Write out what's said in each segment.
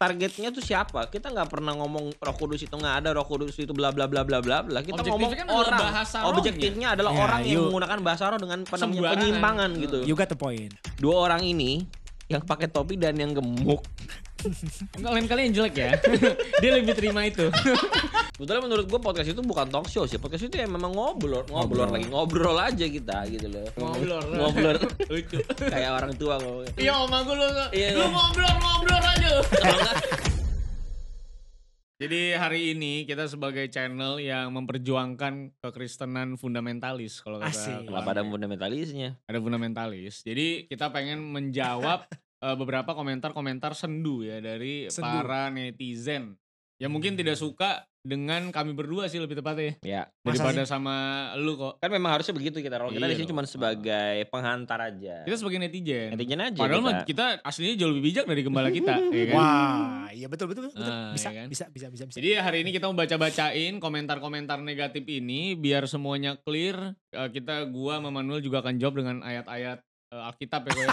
targetnya tuh siapa? Kita nggak pernah ngomong roh kudus itu nggak ada, roh kudus itu bla bla bla bla bla bla. Kita ngomong kan orang. Bahasa Objektifnya ya? adalah ya, orang you, yang menggunakan bahasa roh dengan penyimpangan gitu. You got the point. Dua orang ini yang pakai topi dan yang gemuk. Enggak lain kali yang jelek ya. Dia lebih terima itu. Sebetulnya menurut gue podcast itu bukan talk show sih. Podcast itu ya memang ngobrol, ngobrol, lagi ngobrol aja kita gitu loh. Ngobrol. Ngobrol. Lucu. Kayak orang tua ngomong. Iya, oma gue lu. Iya, lu iya. ngobrol, ngobrol aja. Jadi hari ini kita sebagai channel yang memperjuangkan kekristenan fundamentalis kalau kata Kenapa ada ya. fundamentalisnya? Ada fundamentalis. Jadi kita pengen menjawab uh, beberapa komentar-komentar sendu ya dari sendu. para netizen yang mungkin hmm. tidak suka dengan kami berdua sih lebih tepatnya ya daripada sih? sama lu kok kan memang harusnya begitu kita role kita iya di sini cuma sebagai penghantar aja kita sebagai netizen netizen aja padahal kita, kita aslinya jauh lebih bijak dari gembala kita ya kan? wah iya betul betul betul ah, bisa, ya kan? bisa bisa bisa bisa jadi hari ini kita mau baca bacain komentar komentar negatif ini biar semuanya clear eh, kita gua sama Manuel juga akan jawab dengan ayat-ayat eh, Alkitab ya gue.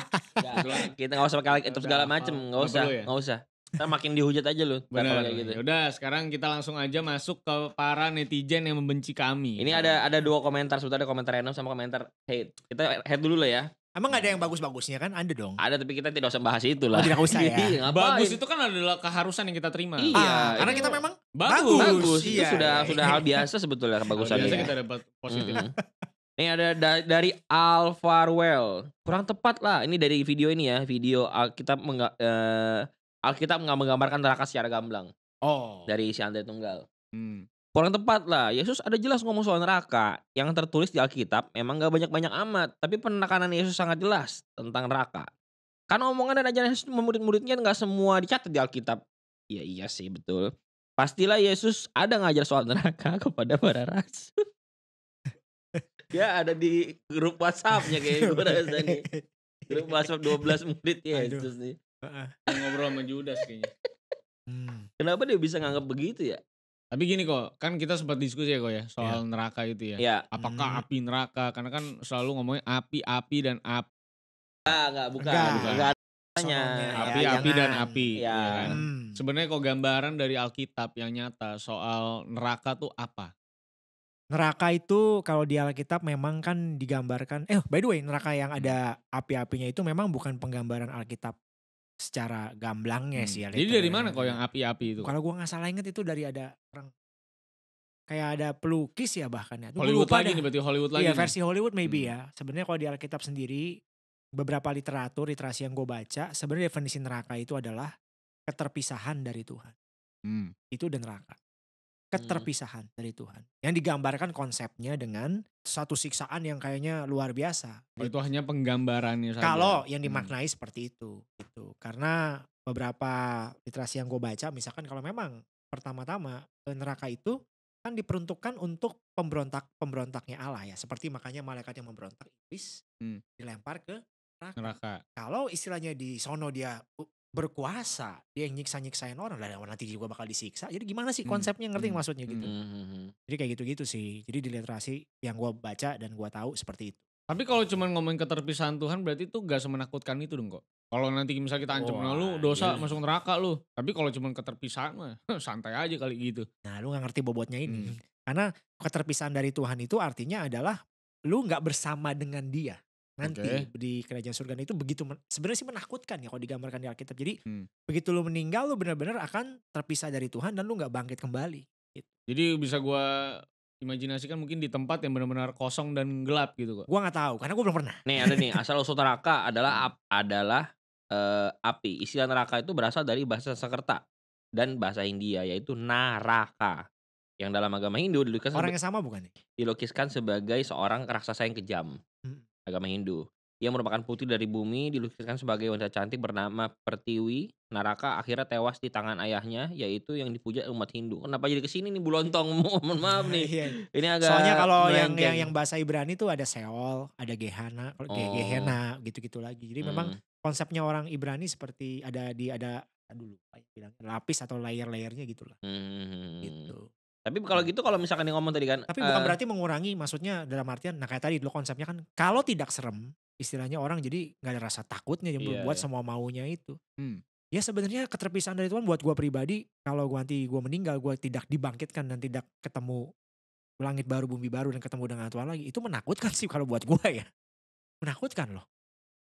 ya. kita nggak usah pakai Alkitab segala macem, nggak usah, ya? nggak usah kita makin dihujat aja loh Benar. Gitu. Udah, sekarang kita langsung aja masuk ke para netizen yang membenci kami. Ini ada ada dua komentar, sebetulnya ada komentar random sama komentar hate. Kita hate dulu lah ya. Emang gak ada yang bagus-bagusnya kan? Ada dong. Ada tapi kita tidak usah bahas itu lah. Oh, tidak usah ya. bagus itu kan adalah keharusan yang kita terima. Iya. Ah, karena kita memang bagus. Bagus. Iya. Itu sudah iya, sudah iya. hal biasa sebetulnya kebagusan. biasa ya. kita dapat positif. Mm Ini ada da dari Alfarwell. Kurang tepat lah. Ini dari video ini ya. Video kita mengga, uh, Alkitab nggak menggambarkan neraka secara gamblang. Oh. Dari si Andre Tunggal. Hmm. Kurang tepat lah. Yesus ada jelas ngomong soal neraka. Yang tertulis di Alkitab memang nggak banyak-banyak amat. Tapi penekanan Yesus sangat jelas tentang neraka. Karena omongan dan ajaran Yesus murid-muridnya nggak semua dicatat di Alkitab. Iya iya sih betul. Pastilah Yesus ada ngajar soal neraka kepada para rasul. ya ada di grup WhatsAppnya kayak gue rasa nih. Grup WhatsApp 12 murid ya Yesus nih. Uh-uh. Ngobrol sama Judas kayaknya. Hmm. Kenapa dia bisa nganggap begitu ya? Tapi gini kok, kan kita sempat diskusi ya kok ya soal yeah. neraka itu ya. Yeah. Apakah hmm. api neraka? Karena kan selalu ngomongin api, api dan api. Ah, enggak, bukan. Enggak, bukan. enggak. Soalnya, ya, api, ya, api dan api. Ya. Ya kan? hmm. Sebenarnya kok gambaran dari Alkitab yang nyata soal neraka tuh apa? Neraka itu kalau di Alkitab memang kan digambarkan, eh by the way neraka yang ada api-apinya itu memang bukan penggambaran Alkitab secara gamblangnya hmm. sih ya. Jadi dari mana kok yang api-api itu? Kalau gue nggak salah inget itu dari ada orang kayak ada pelukis ya bahkan ya. Hollywood lagi nih berarti Hollywood lagi. Iya versi Hollywood maybe hmm. ya. Sebenarnya kalau di Alkitab sendiri beberapa literatur literasi yang gue baca sebenarnya definisi neraka itu adalah keterpisahan dari Tuhan. Hmm. Itu dan neraka. Mmm. keterpisahan hmm. dari Tuhan. Yang digambarkan konsepnya dengan satu siksaan yang kayaknya luar biasa. Oh, itu gitu. hanya penggambarannya saja. Kalau yang hmm. dimaknai hmm. seperti itu gitu. Karena beberapa literasi yang gue baca misalkan kalau memang pertama-tama e, neraka itu kan diperuntukkan untuk pemberontak pemberontaknya Allah ya seperti makanya malaikat yang memberontak iblis hmm. dilempar ke neraka. neraka. Kalau istilahnya di sono dia berkuasa dia yang nyiksa nyiksain orang dan nanti juga bakal disiksa jadi gimana sih hmm, konsepnya ngerti hmm. maksudnya gitu hmm. hmm, hmm. jadi kayak gitu gitu sih jadi di literasi yang gue baca dan gue tahu seperti itu tapi kalau cuma ngomongin keterpisahan Tuhan berarti itu gak semenakutkan itu dong kok kalau nanti misalnya kita ancam oh, lu dosa iya. masuk neraka lu tapi kalau cuma keterpisahan mah santai aja kali gitu nah lu gak ngerti bobotnya ini hmm. karena keterpisahan dari Tuhan itu artinya adalah lu nggak bersama dengan dia nanti okay. di kerajaan surga itu begitu sebenarnya sih menakutkan ya kalau digambarkan di Alkitab. Jadi hmm. begitu lu meninggal lu benar-benar akan terpisah dari Tuhan dan lu nggak bangkit kembali. Gitu. Jadi bisa gue imajinasikan mungkin di tempat yang benar-benar kosong dan gelap gitu kok. Gua nggak tahu karena gue belum pernah. Nih ada nih asal usul neraka adalah hmm. ap, adalah uh, api. Istilah neraka itu berasal dari bahasa Sanskerta dan bahasa India yaitu naraka yang dalam agama Hindu dilukiskan orang yang sama bukan Dilukiskan sebagai seorang raksasa yang kejam. Hmm agama Hindu. Ia merupakan putri dari bumi, dilukiskan sebagai wanita cantik bernama Pertiwi. Naraka akhirnya tewas di tangan ayahnya, yaitu yang dipuja umat Hindu. Kenapa jadi kesini nih bulontong? Mohon maaf nah, nih. Iya. Ini agak Soalnya kalau yang, yang yang bahasa Ibrani itu ada Seol, ada Gehana, oh. Gehena, gitu-gitu lagi. Jadi hmm. memang konsepnya orang Ibrani seperti ada di ada dulu ya lapis atau layer-layernya gitulah. Hmm. hmm, hmm, hmm gitu. Tapi kalau gitu kalau misalkan yang ngomong tadi kan. Tapi bukan uh, berarti mengurangi maksudnya dalam artian nah kayak tadi dulu konsepnya kan kalau tidak serem istilahnya orang jadi gak ada rasa takutnya yang iya, buat iya. semua maunya itu. Hmm. Ya sebenarnya keterpisahan dari Tuhan buat gue pribadi kalau gue nanti gue meninggal gue tidak dibangkitkan dan tidak ketemu langit baru bumi baru dan ketemu dengan Tuhan lagi itu menakutkan sih kalau buat gue ya menakutkan loh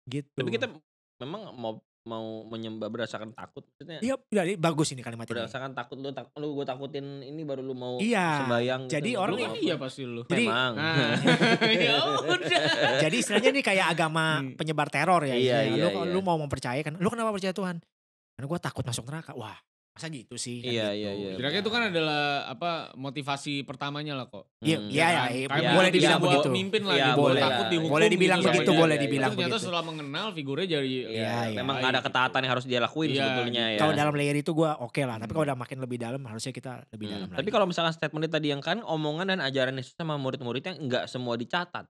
gitu. Tapi kita memang mau mau menyembah berdasarkan takut maksudnya iya jadi iya, iya, bagus ini kalimat ini berdasarkan takut lu tak, lu gue takutin ini baru lu mau iya, sembayang gitu jadi gitu. orang ini iya pasti lu jadi, memang nah. jadi istilahnya ini kayak agama hmm. penyebar teror ya iya, iya, lu iya. lu mau mempercayakan kan lu kenapa percaya Tuhan karena gue takut masuk neraka wah masa gitu sih kan iya, gitu. iya iya kira iya. itu kan adalah apa motivasi pertamanya lah kok iya hmm. iya iya, iya, boleh dibilang ya, begitu mimpin lah ya, boleh takut dihukum boleh dibilang gitu, begitu boleh dibilang begitu ternyata setelah mengenal figurnya jadi iya, ya, iya. ya, memang ya, ada gitu. ketaatan yang harus dia lakuin ya, sebetulnya ya kalau dalam layer itu gue oke okay lah tapi kalau udah makin lebih dalam harusnya kita lebih hmm. dalam tapi kalau misalkan statement tadi yang kan omongan dan ajaran Yesus sama murid-muridnya nggak semua dicatat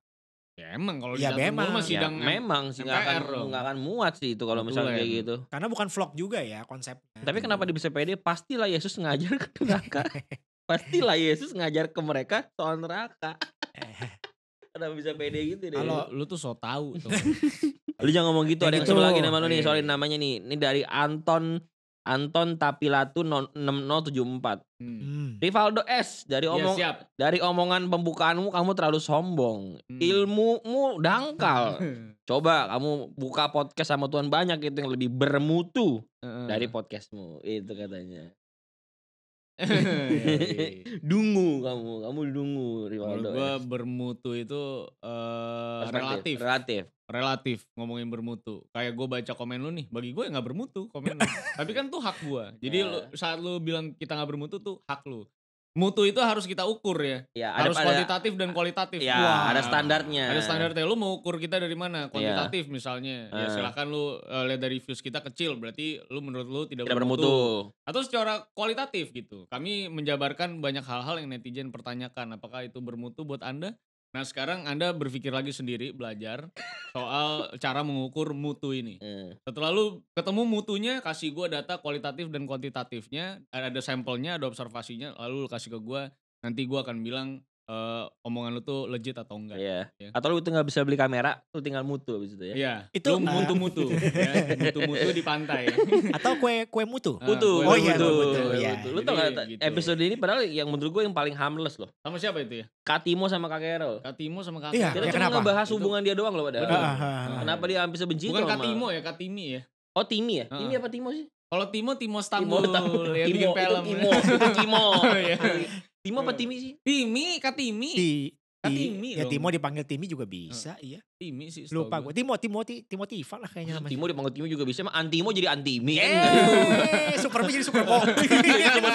Memang kalau ya, di memang. masih ya, memang sih nggak akan nggak akan muat sih itu kalau misalnya kayak gitu. Karena bukan vlog juga ya konsepnya. Tapi iya. kenapa di bisa pede? Pastilah Yesus ngajar ke neraka. Pastilah Yesus ngajar ke mereka soal neraka. Kenapa bisa pede gitu deh? Kalau lu tuh so tau tuh. lu jangan ngomong gitu, ada yang gitu. lagi nama lu nih, iya, soalin iya. namanya nih. Ini dari Anton Anton Tapilatu 6074. Hmm. hmm. Rivaldo S dari iya, omong ya, siap. dari omongan pembukaanmu kamu terlalu sombong. Hmm. Ilmumu dangkal. Coba kamu buka podcast sama Tuhan banyak itu yang lebih bermutu uh. dari podcastmu. Itu katanya. Iya, iya, iya. dungu kamu, kamu dungu Rivaldo. Gue ya. bermutu itu uh, relatif. Relatif. Relatif ngomongin bermutu. Kayak gue baca komen lu nih, bagi gue ya nggak bermutu komen lu. Tapi kan tuh hak gue. Jadi yeah. lu, saat lu bilang kita nggak bermutu tuh hak lu mutu itu harus kita ukur ya. ya ada harus kualitatif kuantitatif dan kualitatif. Ya, Wah, ada standarnya. Ada standarnya. Lu mau ukur kita dari mana? Ya. Kualitatif ya. misalnya. Ya uh. silakan lu uh, lihat dari views kita kecil, berarti lu menurut lu tidak, tidak bermutu. Atau secara kualitatif gitu. Kami menjabarkan banyak hal-hal yang netizen pertanyakan, apakah itu bermutu buat Anda? Nah sekarang Anda berpikir lagi sendiri belajar soal cara mengukur mutu ini. Mm. Setelah lu ketemu mutunya, kasih gue data kualitatif dan kuantitatifnya, ada sampelnya, ada observasinya, lalu lu kasih ke gue, nanti gue akan bilang uh, omongan lu tuh legit atau enggak. Iya. Yeah. Ya. Atau lu tuh nggak bisa beli kamera, lu tinggal mutu abis itu ya. Iya. Yeah. Itu mutu mutu, ya. mutu mutu di pantai. atau kue kue mutu. Uh, mutu. oh iya mutu. mutu. Ya. Lu tau gak? gitu. episode ini padahal yang menurut gue yang paling harmless loh. Sama siapa itu ya? Katimo sama Kak Kero. Katimo sama Kak Kero. Iya, Kita cuma ngebahas hubungan dia doang loh padahal. Uh, uh, kenapa dia hampir sebenci Bukan Katimo ya, Katimi ya. Oh Timi ya? Ah. Timi apa Timo sih? Kalau Timo, Timo Stambul. Timo, ya, Timo, Timo, Timo, Timo, oh, iya. Timo apa hmm. Timi sih? Timi, Katimi. Ti, Timi. Ya Timo dipanggil Timi juga bisa, iya. Timi sih. Lupa gue. Timo, Timo, Timo Tifa lah kayaknya namanya. Timo dipanggil Timo juga bisa. Emang Antimo jadi Antimi. Eh, super jadi Superman.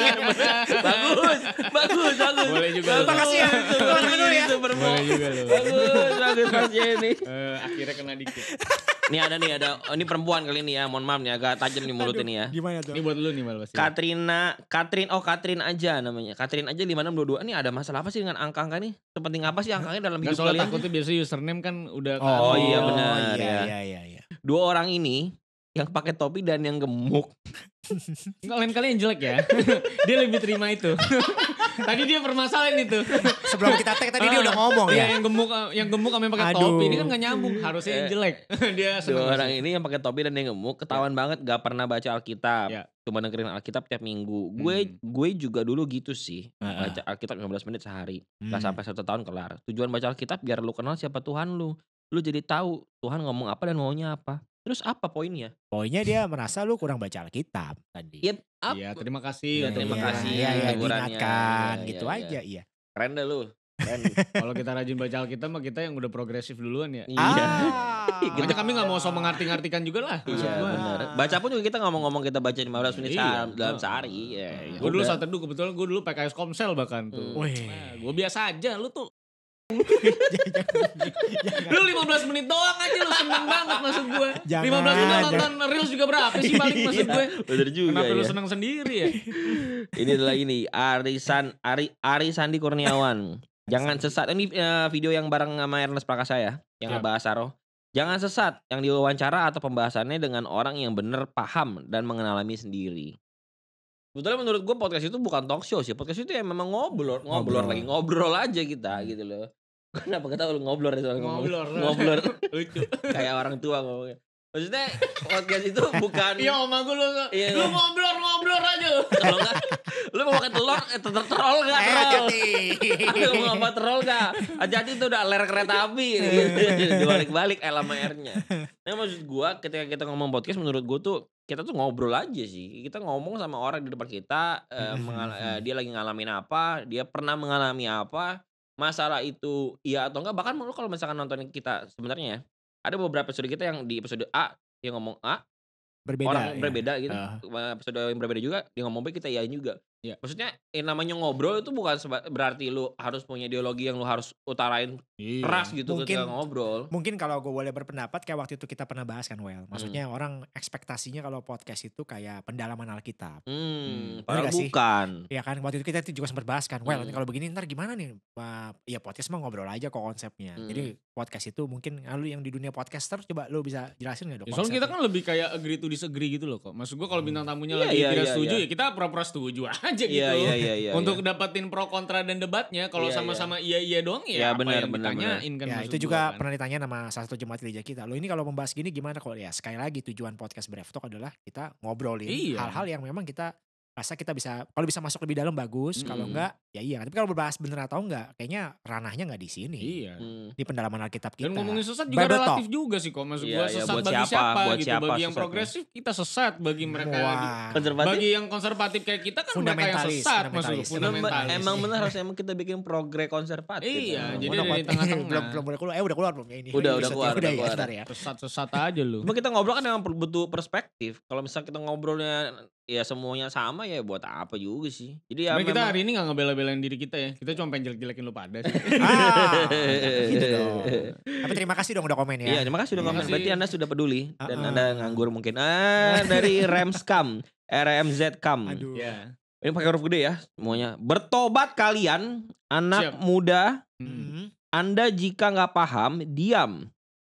bagus, bagus, bagus. Boleh juga. Terima kasih ya. Terima kasih ya. Boleh juga Bagus, bagus Mas Jenny. Eh, akhirnya kena dikit. Nih ada nih ada oh, ini perempuan kali ini ya. Mohon maaf nih agak tajam nih mulut ini ya. Gimana tuh? Ini buat lu nih malu pasti. Katrina, Katrin oh Katrin aja namanya. Katrin aja 5622. Ini ada masalah apa sih dengan angka-angka nih? Sepenting apa sih angkanya dalam hidup kalian? Takutnya biasanya username kan udah Iya kan. Oh, iya, oh iya benar iya, ya. Iya, iya, iya. Dua orang ini yang pakai topi dan yang gemuk. Enggak lain kali yang jelek ya. dia lebih terima itu. tadi dia permasalahan itu. Sebelum kita tag tadi dia ah, udah ngomong iya, ya. Yang gemuk ah, yang gemuk sama yang pakai topi ini kan gak nyambung, harusnya yang jelek. Eh, dia Dua orang ini yang pakai topi dan yang gemuk ketahuan ya. banget gak pernah baca Alkitab. Ya. Cuma dengerin Alkitab tiap minggu. Hmm. Gue hmm. gue juga dulu gitu sih. Baca Alkitab 15 menit sehari. Hmm. Gak sampai satu tahun kelar. Tujuan baca Alkitab biar lu kenal siapa Tuhan lu lu jadi tahu Tuhan ngomong apa dan maunya apa. Terus apa poinnya? Poinnya dia merasa lu kurang baca Alkitab tadi. Iya, ya, terima kasih. Ya, terima ya, kasih. Iya, ya, ya, diingatkan ya, gitu ya, aja. Iya. Keren deh lu. Kalau kita rajin baca Alkitab mah kita yang udah progresif duluan ya. Iya. Ah, Makanya kami nggak mau so mengartikan artikan juga lah. Iya benar. Baca pun juga kita nggak mau ngomong kita baca 15 menit dalam sehari. gue dulu saat teduh kebetulan gue dulu PKS Komsel bahkan tuh. Hmm. Nah, gue biasa aja lu tuh lu 15 menit doang aja lu seneng banget maksud gue. Jangan, 15 menit nonton Reels juga berapa sih paling maksud iya. gue. Bener juga Kenapa ya. lu seneng sendiri ya? ini adalah ini Arisan Ari Ari Sandi Kurniawan. Jangan sesat. Ini uh, video yang bareng sama Ernest Prakasa ya, yang ya. bahas Aro. Jangan sesat yang diwawancara atau pembahasannya dengan orang yang benar paham dan mengalami sendiri. Sebetulnya menurut gue podcast itu bukan talk show sih. Podcast itu ya memang ngobrol, ngobrol, ngobrol. lagi ngobrol aja kita gitu loh. Kenapa kita ngobrol ya soal ngobrol? Ngobrol. Lucu. Kayak orang tua ngomongnya. Maksudnya podcast itu bukan Iya omah gue lu iya, iya, Lu ngobrol-ngobrol aja Kalau enggak Lu mau makan telur eh, ter Terol gak eh, terol Lu mau apa terol gak Hati-hati itu udah ler kereta api Dibalik-balik eh, L sama R nya Nah maksud gue ketika kita ngomong podcast Menurut gue tuh kita tuh ngobrol aja sih. Kita ngomong sama orang di depan kita, eh, eh hmm. dia lagi ngalamin apa, dia pernah mengalami apa, masalah itu iya atau enggak. Bahkan lu kalau misalkan nonton kita sebenarnya ya, ada beberapa episode kita yang di episode A dia ngomong A, berbeda, orang ya? berbeda gitu, uh. episode yang berbeda juga dia ngomong B kita iya juga. Ya. Maksudnya yang namanya ngobrol itu bukan berarti lu harus punya ideologi yang lu harus utarain iya. keras gitu mungkin, ketika ngobrol. Mungkin kalau gue boleh berpendapat kayak waktu itu kita pernah bahas kan Well. Hmm. Maksudnya hmm. orang ekspektasinya kalau podcast itu kayak pendalaman Alkitab. Hmm, hmm. Padahal bukan. Iya kan waktu itu kita juga sempat bahas kan Well. Hmm. Kalau begini ntar gimana nih? ya podcast mah ngobrol aja kok konsepnya. Hmm. Jadi podcast itu mungkin ah, lu yang di dunia podcaster coba lu bisa jelasin gak dong? Ya, soalnya kita kan lebih kayak agree to disagree gitu loh kok. Maksud gue kalau hmm. bintang tamunya hmm. lagi yeah, tidak yeah, iya. setuju yeah. ya kita pura-pura setuju aja. aja iya, gitu. Iya, iya, iya, yeah, Untuk yeah. dapatin pro kontra dan debatnya kalau yeah, iya. sama-sama iya. iya iya doang ya. Iya benar bener, Ditanyain bener. kan. Ya, itu juga kan. pernah ditanya sama salah satu jemaat gereja kita. Lo ini kalau membahas gini gimana kalau ya sekali lagi tujuan podcast Brave Talk adalah kita ngobrolin iya. hal-hal yang memang kita rasa kita bisa kalau bisa masuk lebih dalam bagus hmm. kalau enggak ya iya tapi kalau berbahas bener atau enggak kayaknya ranahnya enggak di sini iya hmm. di pendalaman Alkitab kita dan ngomongin sesat juga Bible relatif talk. juga sih kok maksud iya, gua iya. sesat iya, buat bagi siapa, siapa buat gitu siapa, bagi yang progresif kita sesat bagi mereka Wah. Yang, bagi yang konservatif kayak kita kan mereka yang sesat maksud fundamentalis emang benar harus emang kita bikin progre konservatif iya jadi di tengah-tengah belum belum udah keluar eh udah keluar belum ya ini udah udah keluar udah ya, keluar ya. sesat-sesat aja lu cuma kita ngobrol kan memang butuh perspektif kalau misalnya kita ngobrolnya ya semuanya sama ya buat apa juga sih. Jadi ya memang... kita hari ini gak ngebela-belain diri kita ya. Kita cuma pengen jelek-jelekin lu pada sih. ah, gitu Tapi terima kasih dong udah komen ya. Iya, terima kasih udah komen. Berarti Anda sudah peduli uh -uh. dan ah. Anda nganggur mungkin. Ah, dari Remskam, RMZcam. E Aduh. Yeah. Ini pakai huruf gede ya semuanya. Bertobat kalian anak Siap. muda. Mm -hmm. Anda jika nggak paham, diam.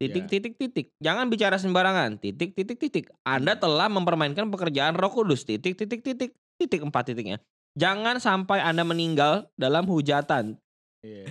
Iya. Titik, yeah. titik, titik. Jangan bicara sembarangan. Titik, titik, titik. Anda iya. telah mempermainkan pekerjaan roh kudus. Titik, titik, titik. Titik empat titiknya. Jangan sampai Anda meninggal dalam hujatan. Yeah.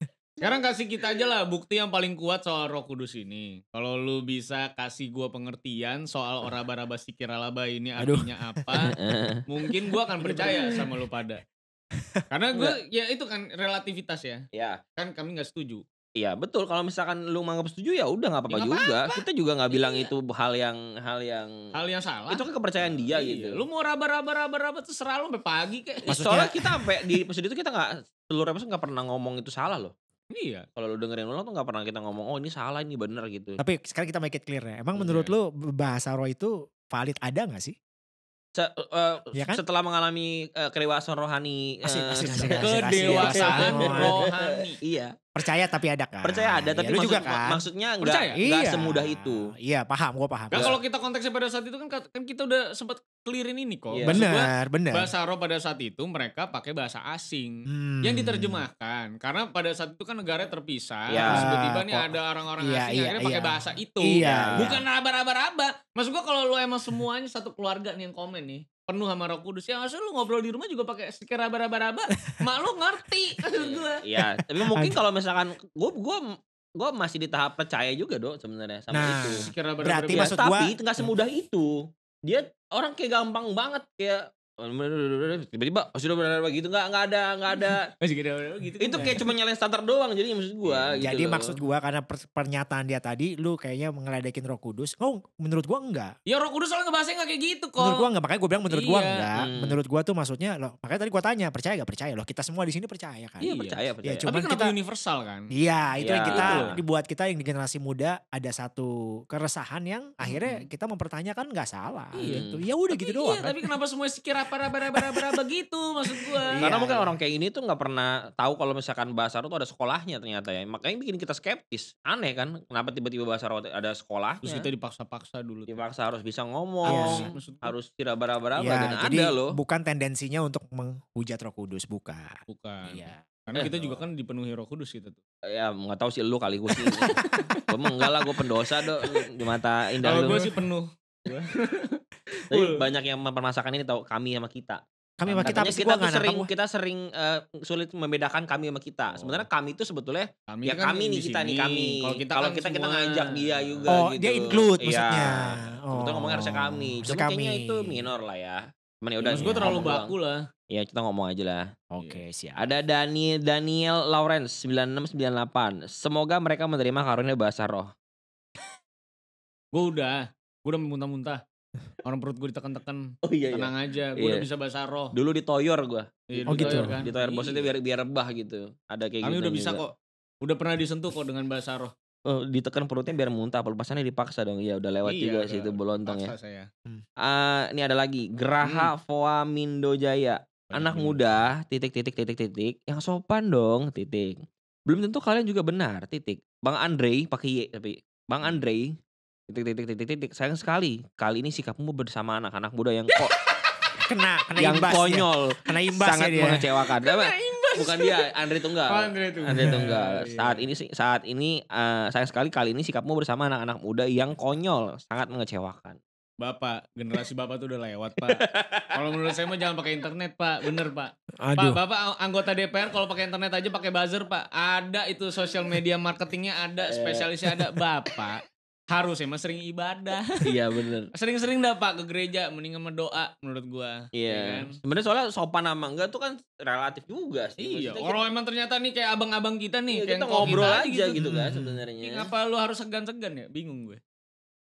Sekarang kasih kita aja lah bukti yang paling kuat soal roh kudus ini. Kalau lu bisa kasih gua pengertian soal oraba-raba sikiralaba ini artinya Aduh. apa, mungkin gua akan percaya sama lu pada. Karena gue ya itu kan relativitas ya. Iya. Kan kami nggak setuju. Iya betul. Kalau misalkan lu nganggap setuju ya udah nggak apa-apa ya juga. Apa -apa. Kita juga nggak bilang iya. itu hal yang hal yang hal yang salah. Itu kan kepercayaan iya, dia iya. gitu. Lu mau raba-raba-raba-raba terserah lu sampai pagi kayak. Maksudnya... Soalnya kita sampai di episode itu kita nggak seluruh episode nggak pernah ngomong itu salah loh. Iya. Kalau lu dengerin ulang tuh nggak pernah kita ngomong oh ini salah ini bener gitu. Tapi sekarang kita make it clear ya. Emang okay. menurut iya. lu bahasa roh itu valid ada nggak sih? Se, uh, ya kan? setelah mengalami uh, eh, kedewasaan rohani uh, asik, asik, asik, asik, asik, asik, asik, rohani iya Percaya tapi ada kan? Percaya ada iya, tapi ya, maksud, juga kan? maksudnya enggak, iya. semudah itu. Iya paham gua paham. Nah, kalau kita konteksnya pada saat itu kan kan kita udah sempat clearin ini kok. yeah. Benar, benar. Bahasa Arab pada saat itu mereka pakai bahasa asing hmm. yang diterjemahkan karena pada saat itu kan negara terpisah. Ya. Terus tiba-tiba nih ada orang-orang ya, asing iya, akhirnya iya. pakai bahasa itu. Iya. iya. Bukan abar-abar-abar. Maksud gua kalau lu emang semuanya satu keluarga nih yang komen nih penuh sama Roh Kudus ya asal lu ngobrol di rumah juga pakai stiker raba-raba-raba mak lu ngerti iya, gue iya tapi mungkin kalau misalkan gue gue gue masih di tahap percaya juga dong sebenarnya sama nah, itu raba berarti ya, maksud tapi nggak semudah itu dia orang kayak gampang banget kayak tiba-tiba oh, sudah benar benar begitu nggak nggak ada nggak ada gitu itu kan kayak ya? cuma nyalain starter doang jadi maksud gua iya, gitu jadi loh. maksud gua karena pernyataan dia tadi lu kayaknya mengeladakin Roh Kudus oh menurut gua enggak ya Roh Kudus soalnya ngebahasnya nggak kayak gitu kok menurut gua enggak makanya gua bilang menurut iya. gua enggak hmm. menurut gua tuh maksudnya loh makanya tadi gua tanya percaya gak percaya loh kita semua di sini percaya kan iya, percaya percaya ya, tapi kenapa kita, universal kan iya itu ya, yang kita betul. dibuat kita yang di generasi muda ada satu keresahan yang akhirnya hmm. kita mempertanyakan nggak salah iya. gitu ya udah gitu doang iya, kan. tapi kenapa semua sekira para para para para begitu maksud gua. Iya. Karena mungkin orang kayak ini tuh nggak pernah tahu kalau misalkan bahasa Arab tuh ada sekolahnya ternyata ya. Makanya bikin kita skeptis. Aneh kan? Kenapa tiba-tiba bahasa Arab ada sekolah? Terus ya? kita dipaksa-paksa dulu. Dipaksa harus bisa ngomong, iya harus, harus tidak bara-bara ya, dan jadi ada loh. Bukan tendensinya untuk menghujat Roh Kudus, bukan. Bukan. Iya. Karena eh, kita juga kan dipenuhi roh kudus gitu tuh. Ya nggak tahu sih lu kali gue sih. gue enggak lah gue pendosa dong di mata indah lu Kalau gue sih penuh. Tapi banyak yang mempermasakan ini tahu kami sama kita. Kami sama kita, kita sering kamu. kita sering uh, sulit membedakan kami sama kita. Oh. Sebenarnya kami itu sebetulnya kami ya kan kami nih kita nih kami. Kalau kita Kalau kan kita, kita ngajak dia juga oh, gitu. dia include iya. maksudnya. Oh. Betul ngomongnya harusnya oh, kami. Cuma kami. kayaknya itu minor lah ya. Cuman ya udah. Ya, gue terlalu baku lah. Ya kita ngomong aja lah. Oke, okay, iya. siap. Ada Dani Daniel Lawrence 9698. Semoga mereka menerima karunia bahasa roh. gue udah, gue udah muntah-muntah. Orang perut gue ditekan-tekan. Oh iya, iya. Tenang aja, gue iya. udah bisa bahasa roh. Dulu di toyor gue. di iya, oh gitu. Kan? toyor bos itu biar biar rebah gitu. Ada kayak Kami gitu. udah bisa juga. kok. Udah pernah disentuh kok dengan bahasa roh. Oh, ditekan perutnya biar muntah, pelepasannya dipaksa dong. Iya, udah lewat iya, juga sih itu bolontong ya. Saya. Hmm. Ah, Uh, ini ada lagi, Geraha hmm. Foamindo Jaya. Anak hmm. muda, titik titik titik titik, yang sopan dong, titik. Belum tentu kalian juga benar, titik. Bang Andre pakai Y tapi Bang hmm. Andre titik titik titik titik sayang sekali kali ini sikapmu bersama anak-anak muda yang kok kena kena yang imbas konyol ya. kena imbas sangat ya mengecewakan kena imbas. bukan dia Andre Tunggal oh, Andre Tunggal, Andre Tunggal. Iya, iya. saat ini saat ini uh, sayang sekali kali ini sikapmu bersama anak-anak muda yang konyol sangat mengecewakan Bapak, generasi bapak tuh udah lewat pak. Kalau menurut saya mah jangan pakai internet pak, bener pak. Aduh. Pak, bapak anggota DPR kalau pakai internet aja pakai buzzer pak. Ada itu social media marketingnya ada, eh. spesialisnya ada. Bapak, harus emang sering ibadah. Iya bener. Sering-sering dah pak ke gereja, mendingan sama menurut gua. Iya. Yeah. Kan? Sebenarnya soalnya sopan sama enggak tuh kan relatif juga sih. Iya. Kalau emang ternyata nih kayak abang-abang kita nih, iya, kayak kita ngobrol aja gitu, gitu kan hmm. sebenarnya. Ya, ngapa lu harus segan-segan ya? Bingung gue.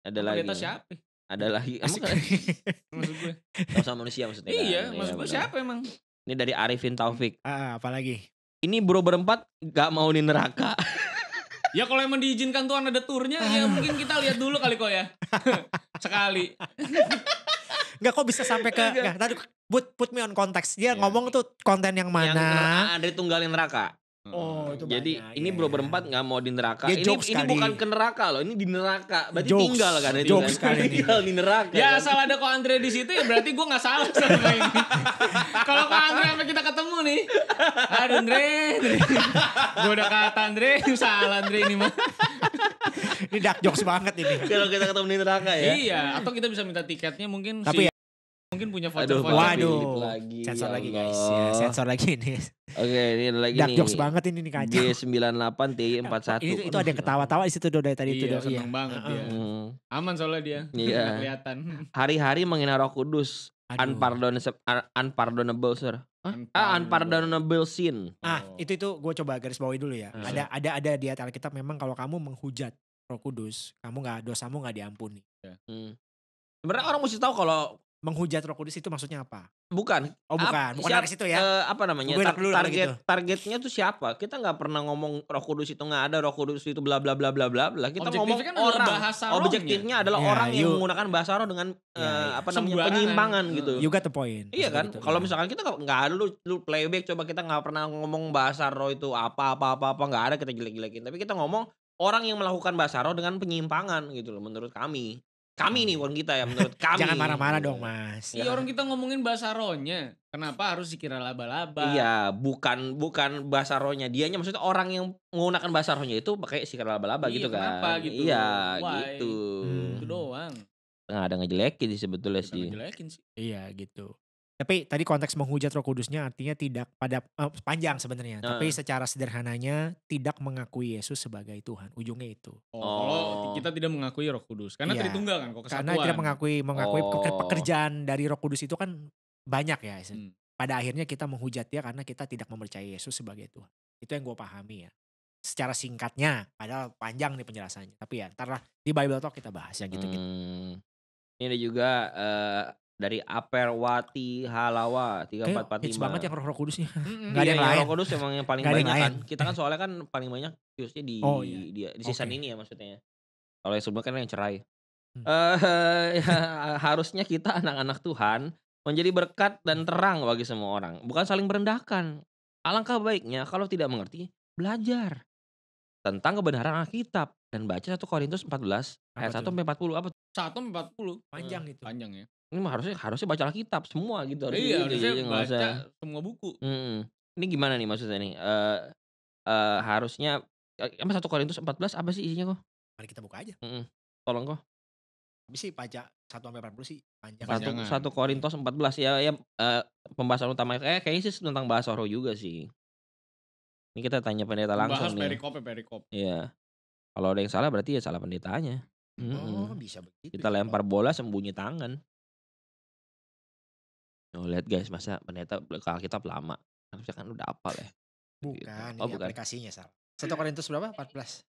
Ada lagi. Kita siapa? Ada lagi. Emang kan? maksud gue. Tahu sama manusia maksudnya. Iya, kan? maksud iya, gue siapa emang? Ini dari Arifin Taufik. Ah, apalagi? Ini bro berempat gak mau di neraka. ya kalau emang diizinkan Tuhan ada turnya ya mungkin kita lihat dulu kali kok ya. Sekali. Enggak kok bisa sampai ke enggak tadi put, put me on konteks. Dia ya. ngomong tuh konten yang mana? Yang dari tunggalin neraka. Hmm. Oh, itu Jadi banyak, ini ya, bro ya. berempat nggak mau di neraka. Ya, ini ini bukan ke neraka loh, ini di neraka. Berarti jokes. tinggal kan itu. Jokes kan? tinggal di neraka. Ya kan? asal ada kok Andre di situ ya berarti gue nggak salah sama ini. Kalau kok Andre sama kita ketemu nih, aduh Andre, Andre. gue udah kata Andre, salah Andre ini mah. ini dark jokes banget ini. Kalau kita ketemu di neraka ya. Iya, atau kita bisa minta tiketnya mungkin. Tapi si ya, Mungkin punya foto Aduh, Waduh, lagi. Ya sensor ya lagi guys. Ya, sensor lagi ini. Oke, okay, ini lagi Dark nih. jokes banget ini nih kacau. G98 ti 41 Ini, itu, itu ada yang ketawa-tawa di situ dari tadi iya, itu. Iya, seneng iya. banget dia. Uh-huh. Aman soalnya dia. Iya. Kelihatan. Hari-hari mengenai Roh Kudus. Aduh. Unpardonable, unpardonable sir. Huh? Ah, unpardonable sin. Ah, oh. itu itu gue coba garis bawahi dulu ya. Hmm. Ada ada ada di Alkitab memang kalau kamu menghujat Roh Kudus, kamu nggak dosamu nggak diampuni. Yeah. Hmm. Sebenarnya orang mesti tahu kalau menghujat Roh Kudus itu maksudnya apa? Bukan. Oh bukan, bukan dari situ ya. Uh, apa namanya? Tar dulu target gitu. targetnya tuh siapa? Kita nggak pernah ngomong Roh Kudus itu nggak ada, Roh Kudus itu bla bla bla bla bla bla. Kita Objektif ngomong kan orang. Bahasa Objektifnya adalah yeah, orang you, yang menggunakan bahasa roh dengan ya, uh, apa namanya penyimpangan uh, gitu. You got the point. Iya kan? Gitu. Kalau iya. misalkan kita nggak ada lu, lu playback coba kita nggak pernah ngomong bahasa roh itu apa apa apa apa nggak ada kita jelek-jelekin. Tapi kita ngomong orang yang melakukan bahasa roh dengan penyimpangan gitu loh menurut kami. Kami nih orang kita ya menurut kami. Jangan marah-marah dong mas. Iya orang kita ngomongin bahasa rohnya. Kenapa harus dikira laba-laba? Iya bukan bukan bahasa rohnya. Dianya maksudnya orang yang menggunakan bahasa rohnya itu pakai sikir laba-laba iya, gitu kan. Kenapa gitu? Iya Why? gitu. Hmm. Itu doang. Nggak ada ngejelekin sih sebetulnya sih. Ngejelekin sih. Iya gitu. Tapi tadi konteks menghujat Roh Kudusnya artinya tidak pada uh, panjang sebenarnya, uh. tapi secara sederhananya tidak mengakui Yesus sebagai Tuhan. Ujungnya itu. Oh, kalau kita tidak mengakui Roh Kudus karena yeah. Tritunggal kan kok kesatuan. Karena tidak mengakui mengakui oh. pekerjaan dari Roh Kudus itu kan banyak ya. Hmm. Pada akhirnya kita menghujat dia karena kita tidak mempercayai Yesus sebagai Tuhan. Itu yang gue pahami ya secara singkatnya padahal panjang nih penjelasannya tapi ya ntar lah di Bible Talk kita bahas yang gitu-gitu hmm. ini ada juga uh, dari Aperwati Halawa 3445. Hits banget yang roh-roh kudusnya. Mm, Gak iya, ada yang iya, lain. Roh kudus emang yang paling banyak kan. Kita kan soalnya kan paling banyak viewsnya di oh, iya. di, di season okay. ini ya maksudnya. Kalau yang sebelumnya kan yang cerai. Hmm. Uh, harusnya kita anak-anak Tuhan menjadi berkat dan hmm. terang bagi semua orang, bukan saling merendahkan. Alangkah baiknya kalau tidak mengerti, belajar tentang kebenaran Alkitab dan baca 1 Korintus 14 belas ayat 1 sampai 40 apa? 1 sampai 40. Hmm, panjang hmm. itu. Panjang ya ini mah harusnya harusnya baca kitab semua gitu harusnya iya, gitu, harusnya iya, baca usah. semua buku hmm. ini gimana nih maksudnya nih uh, uh, harusnya eh, apa satu Korintus 14 apa sih isinya kok mari kita buka aja mm tolong kok tapi sih pajak satu sampai empat puluh sih panjang. Satu, satu iya. Korintus empat belas ya, ya uh, pembahasan utama kayak eh, kayaknya sih tentang bahasa roh juga sih. Ini kita tanya pendeta langsung Bahas nih. Ya. perikop ya perikop. Iya. Kalau ada yang salah berarti ya salah pendetanya. Oh, hmm, bisa begitu. Kita lempar bola sembunyi tangan. Oh, lihat guys, masa pendeta kalau kita lama. Harusnya kan udah apa ya. Gitu. Bukan, oh, ini bukan. aplikasinya, Sal. 1 Korintus berapa? 14.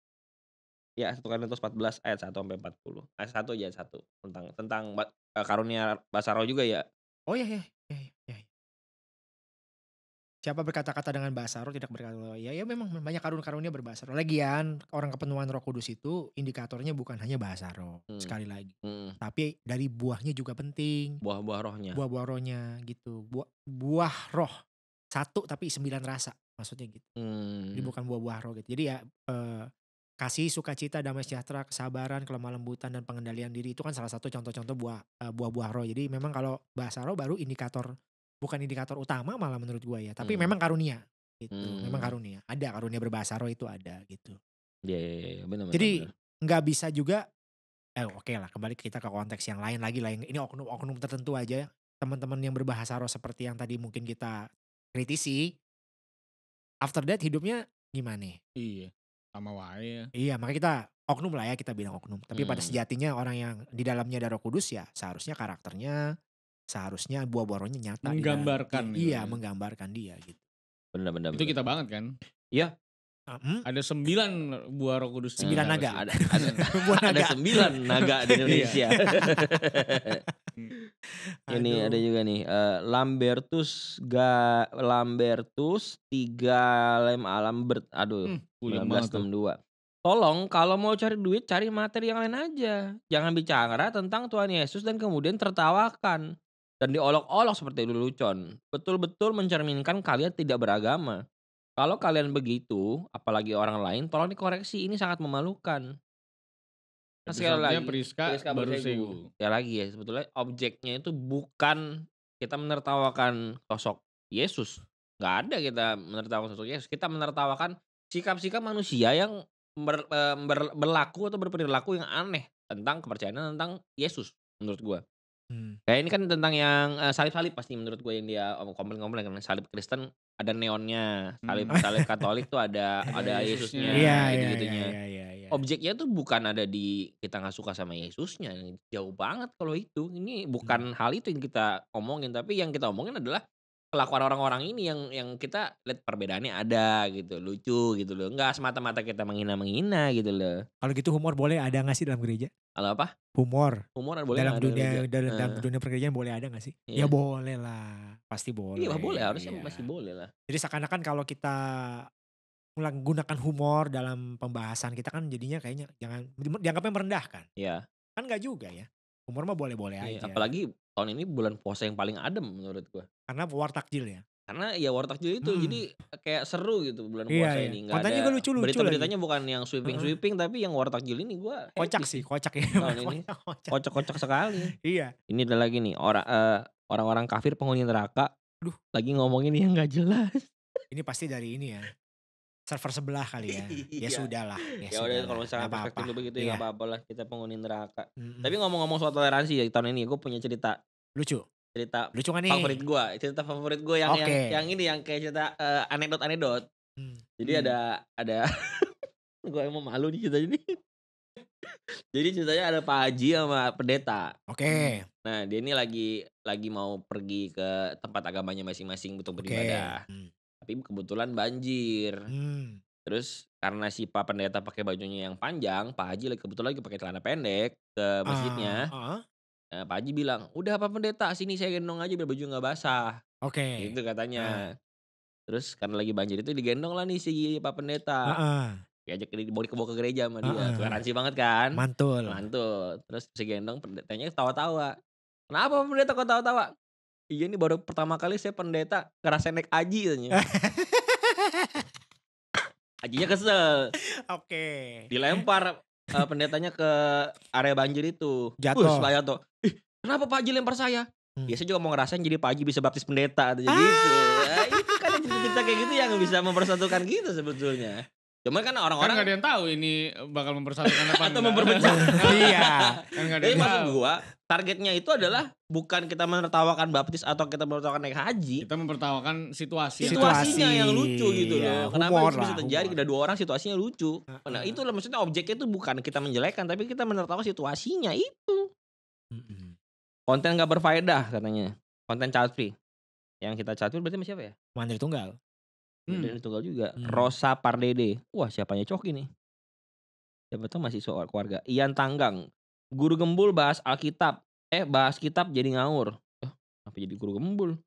Ya, 1 Korintus 14 ayat 1 sampai 40. Ayat 1 aja 1 tentang tentang eh, karunia bahasa roh juga ya. Oh iya iya iya iya. iya, iya siapa berkata-kata dengan bahasa roh tidak berkata ya ya memang banyak karun-karunnya berbahasa roh lagian orang kepenuhan roh kudus itu indikatornya bukan hanya bahasa roh hmm. sekali lagi hmm. tapi dari buahnya juga penting buah-buah rohnya buah-buah rohnya gitu buah buah roh satu tapi sembilan rasa maksudnya gitu hmm. jadi bukan buah-buah roh gitu jadi ya eh, kasih sukacita damai sejahtera kesabaran kelemah lembutan dan pengendalian diri itu kan salah satu contoh-contoh buah eh, buah-buah roh jadi memang kalau bahasa roh baru indikator bukan indikator utama malah menurut gue ya tapi hmm. memang karunia gitu hmm. memang karunia ada karunia berbahasa roh itu ada gitu ya ya ya benar jadi nggak bisa juga eh oke okay lah kembali kita ke konteks yang lain lagi lah ini oknum-oknum tertentu aja teman-teman yang berbahasa roh seperti yang tadi mungkin kita kritisi after that hidupnya gimana iya sama wae ya. iya makanya kita oknum lah ya kita bilang oknum tapi hmm. pada sejatinya orang yang di dalamnya ada roh kudus ya seharusnya karakternya seharusnya buah-buahnya nyata menggambarkan dia, iya gitu. Iya, ya. menggambarkan dia gitu benar-benar itu benar. kita banget kan iya Hmm? Ada sembilan buah roh kudus. Sembilan naga. Ada, ada, ada, ada sembilan naga di iya. Indonesia. Ini Aduh. ada juga nih. Uh, Lambertus ga Lambertus tiga lem alam ber. Aduh. Hmm, dua. Tolong kalau mau cari duit cari materi yang lain aja. Jangan bicara tentang Tuhan Yesus dan kemudian tertawakan dan diolok-olok seperti lelucon, betul-betul mencerminkan kalian tidak beragama. Kalau kalian begitu, apalagi orang lain, tolong dikoreksi, ini sangat memalukan. Nah, sekali lagi, Priska, Priska baru Ya lagi ya, sebetulnya objeknya itu bukan kita menertawakan sosok Yesus. Gak ada kita menertawakan sosok Yesus. Kita menertawakan sikap-sikap manusia yang ber, eh, ber, berlaku atau berperilaku yang aneh tentang kepercayaan tentang Yesus menurut gua. Hmm. Kayak ini kan tentang yang uh, salib-salib pasti menurut gue yang dia komplain-komplain karena salib Kristen ada neonnya, salib hmm. salib Katolik tuh ada iya, ada Yesusnya iya, iya, iya, gitu-gitunya. Iya, iya, iya, iya. Objeknya tuh bukan ada di kita nggak suka sama Yesusnya, jauh banget kalau itu. Ini bukan hmm. hal itu yang kita omongin, tapi yang kita omongin adalah kelakuan orang-orang ini yang yang kita lihat perbedaannya ada gitu lucu gitu loh nggak semata-mata kita menghina-menghina gitu loh kalau gitu humor boleh ada nggak sih dalam gereja kalau apa humor humor boleh dalam dunia dalam, dalam uh. dunia pekerjaan boleh ada nggak sih yeah. ya iya. boleh lah pasti boleh iya boleh harusnya yeah. masih boleh lah jadi seakan-akan kalau kita menggunakan humor dalam pembahasan kita kan jadinya kayaknya jangan dianggapnya merendahkan ya yeah. kan nggak juga ya humor mah boleh-boleh iya, aja apalagi tahun ini bulan puasa yang paling adem menurut gue. Karena war takjil ya. Karena ya war takjil itu hmm. jadi kayak seru gitu bulan iya, puasa iya. ini. Gak ada juga lucu lucu. Berita beritanya lagi. bukan yang sweeping sweeping hmm. tapi yang war takjil ini gue kocak sih kocak ya. Tahun ini kocak. kocak sekali. iya. Ini ada lagi nih orang uh, eh, orang-orang kafir penghuni neraka. Duh. Lagi ngomongin yang nggak jelas. ini pasti dari ini ya server sebelah kali ya. ya iya. sudah lah. Ya, ya udah kalau misalnya perspektif begitu ya iya. nggak apa-apa lah kita penghuni neraka. Mm-hmm. Tapi ngomong-ngomong soal toleransi ya tahun ini ya, gue punya cerita Lucu? Cerita lucu kan nih? Favorit gue, cerita favorit gue yang, okay. yang yang ini yang kayak cerita uh, eh, anekdot-anekdot. Hmm. Jadi hmm. ada ada gue emang malu nih cerita ini Jadi ceritanya ada Pak Haji sama pendeta. Oke. Okay. Hmm. Nah, dia ini lagi lagi mau pergi ke tempat agamanya masing-masing untuk beribadah. Okay. Hmm. Tapi kebetulan banjir. Hmm. Terus karena si Pak pendeta pakai bajunya yang panjang, Pak Haji lagi kebetulan lagi pakai celana pendek ke masjidnya. uh. Nah, Pak Haji bilang, udah apa Pendeta sini saya gendong aja biar baju nggak basah. Oke. Okay. Gitu katanya. Uh. Terus karena lagi banjir itu digendong lah nih si Pak Pendeta. Uh -uh. Diajak dibawa ke, ke gereja sama dia. Uh -uh. Toleransi banget kan. Mantul. Mantul. Terus si gendong pendetanya ketawa tawa Kenapa Pak Pendeta kok tawa-tawa? Iya ini baru pertama kali saya pendeta ngerasain naik aji katanya. Ajinya kesel. Oke. Okay. Dilempar uh, pendetanya ke area banjir itu. Jatuh. Uh, tuh. Kenapa Pak Haji lempar saya? Hmm. Biasa juga mau ngerasain jadi Pak Haji bisa baptis pendeta atau gitu. ah. gitu. Ya, itu kan yang cerita kayak gitu yang bisa mempersatukan kita sebetulnya. Cuman kan orang-orang kan gak ada yang tahu ini bakal mempersatukan apa atau memperpecah. iya. Kan gak ada Jadi maksud gua targetnya itu adalah bukan kita menertawakan baptis atau kita menertawakan naik haji. Kita mempertawakan situasi. Situasinya yang lucu gitu iya, loh. Kenapa humor itu bisa terjadi? Kita dua orang situasinya lucu. Nah, itu maksudnya objeknya itu bukan kita menjelekkan tapi kita menertawakan situasinya itu. Mm -hmm konten gak berfaedah katanya konten child free yang kita child free berarti sama siapa ya mandiri tunggal ya hmm. mandiri tunggal juga hmm. Rosa Pardede wah siapanya cok ini siapa tuh masih soal keluarga Ian Tanggang guru gembul bahas Alkitab eh bahas kitab jadi ngawur eh, apa jadi guru gembul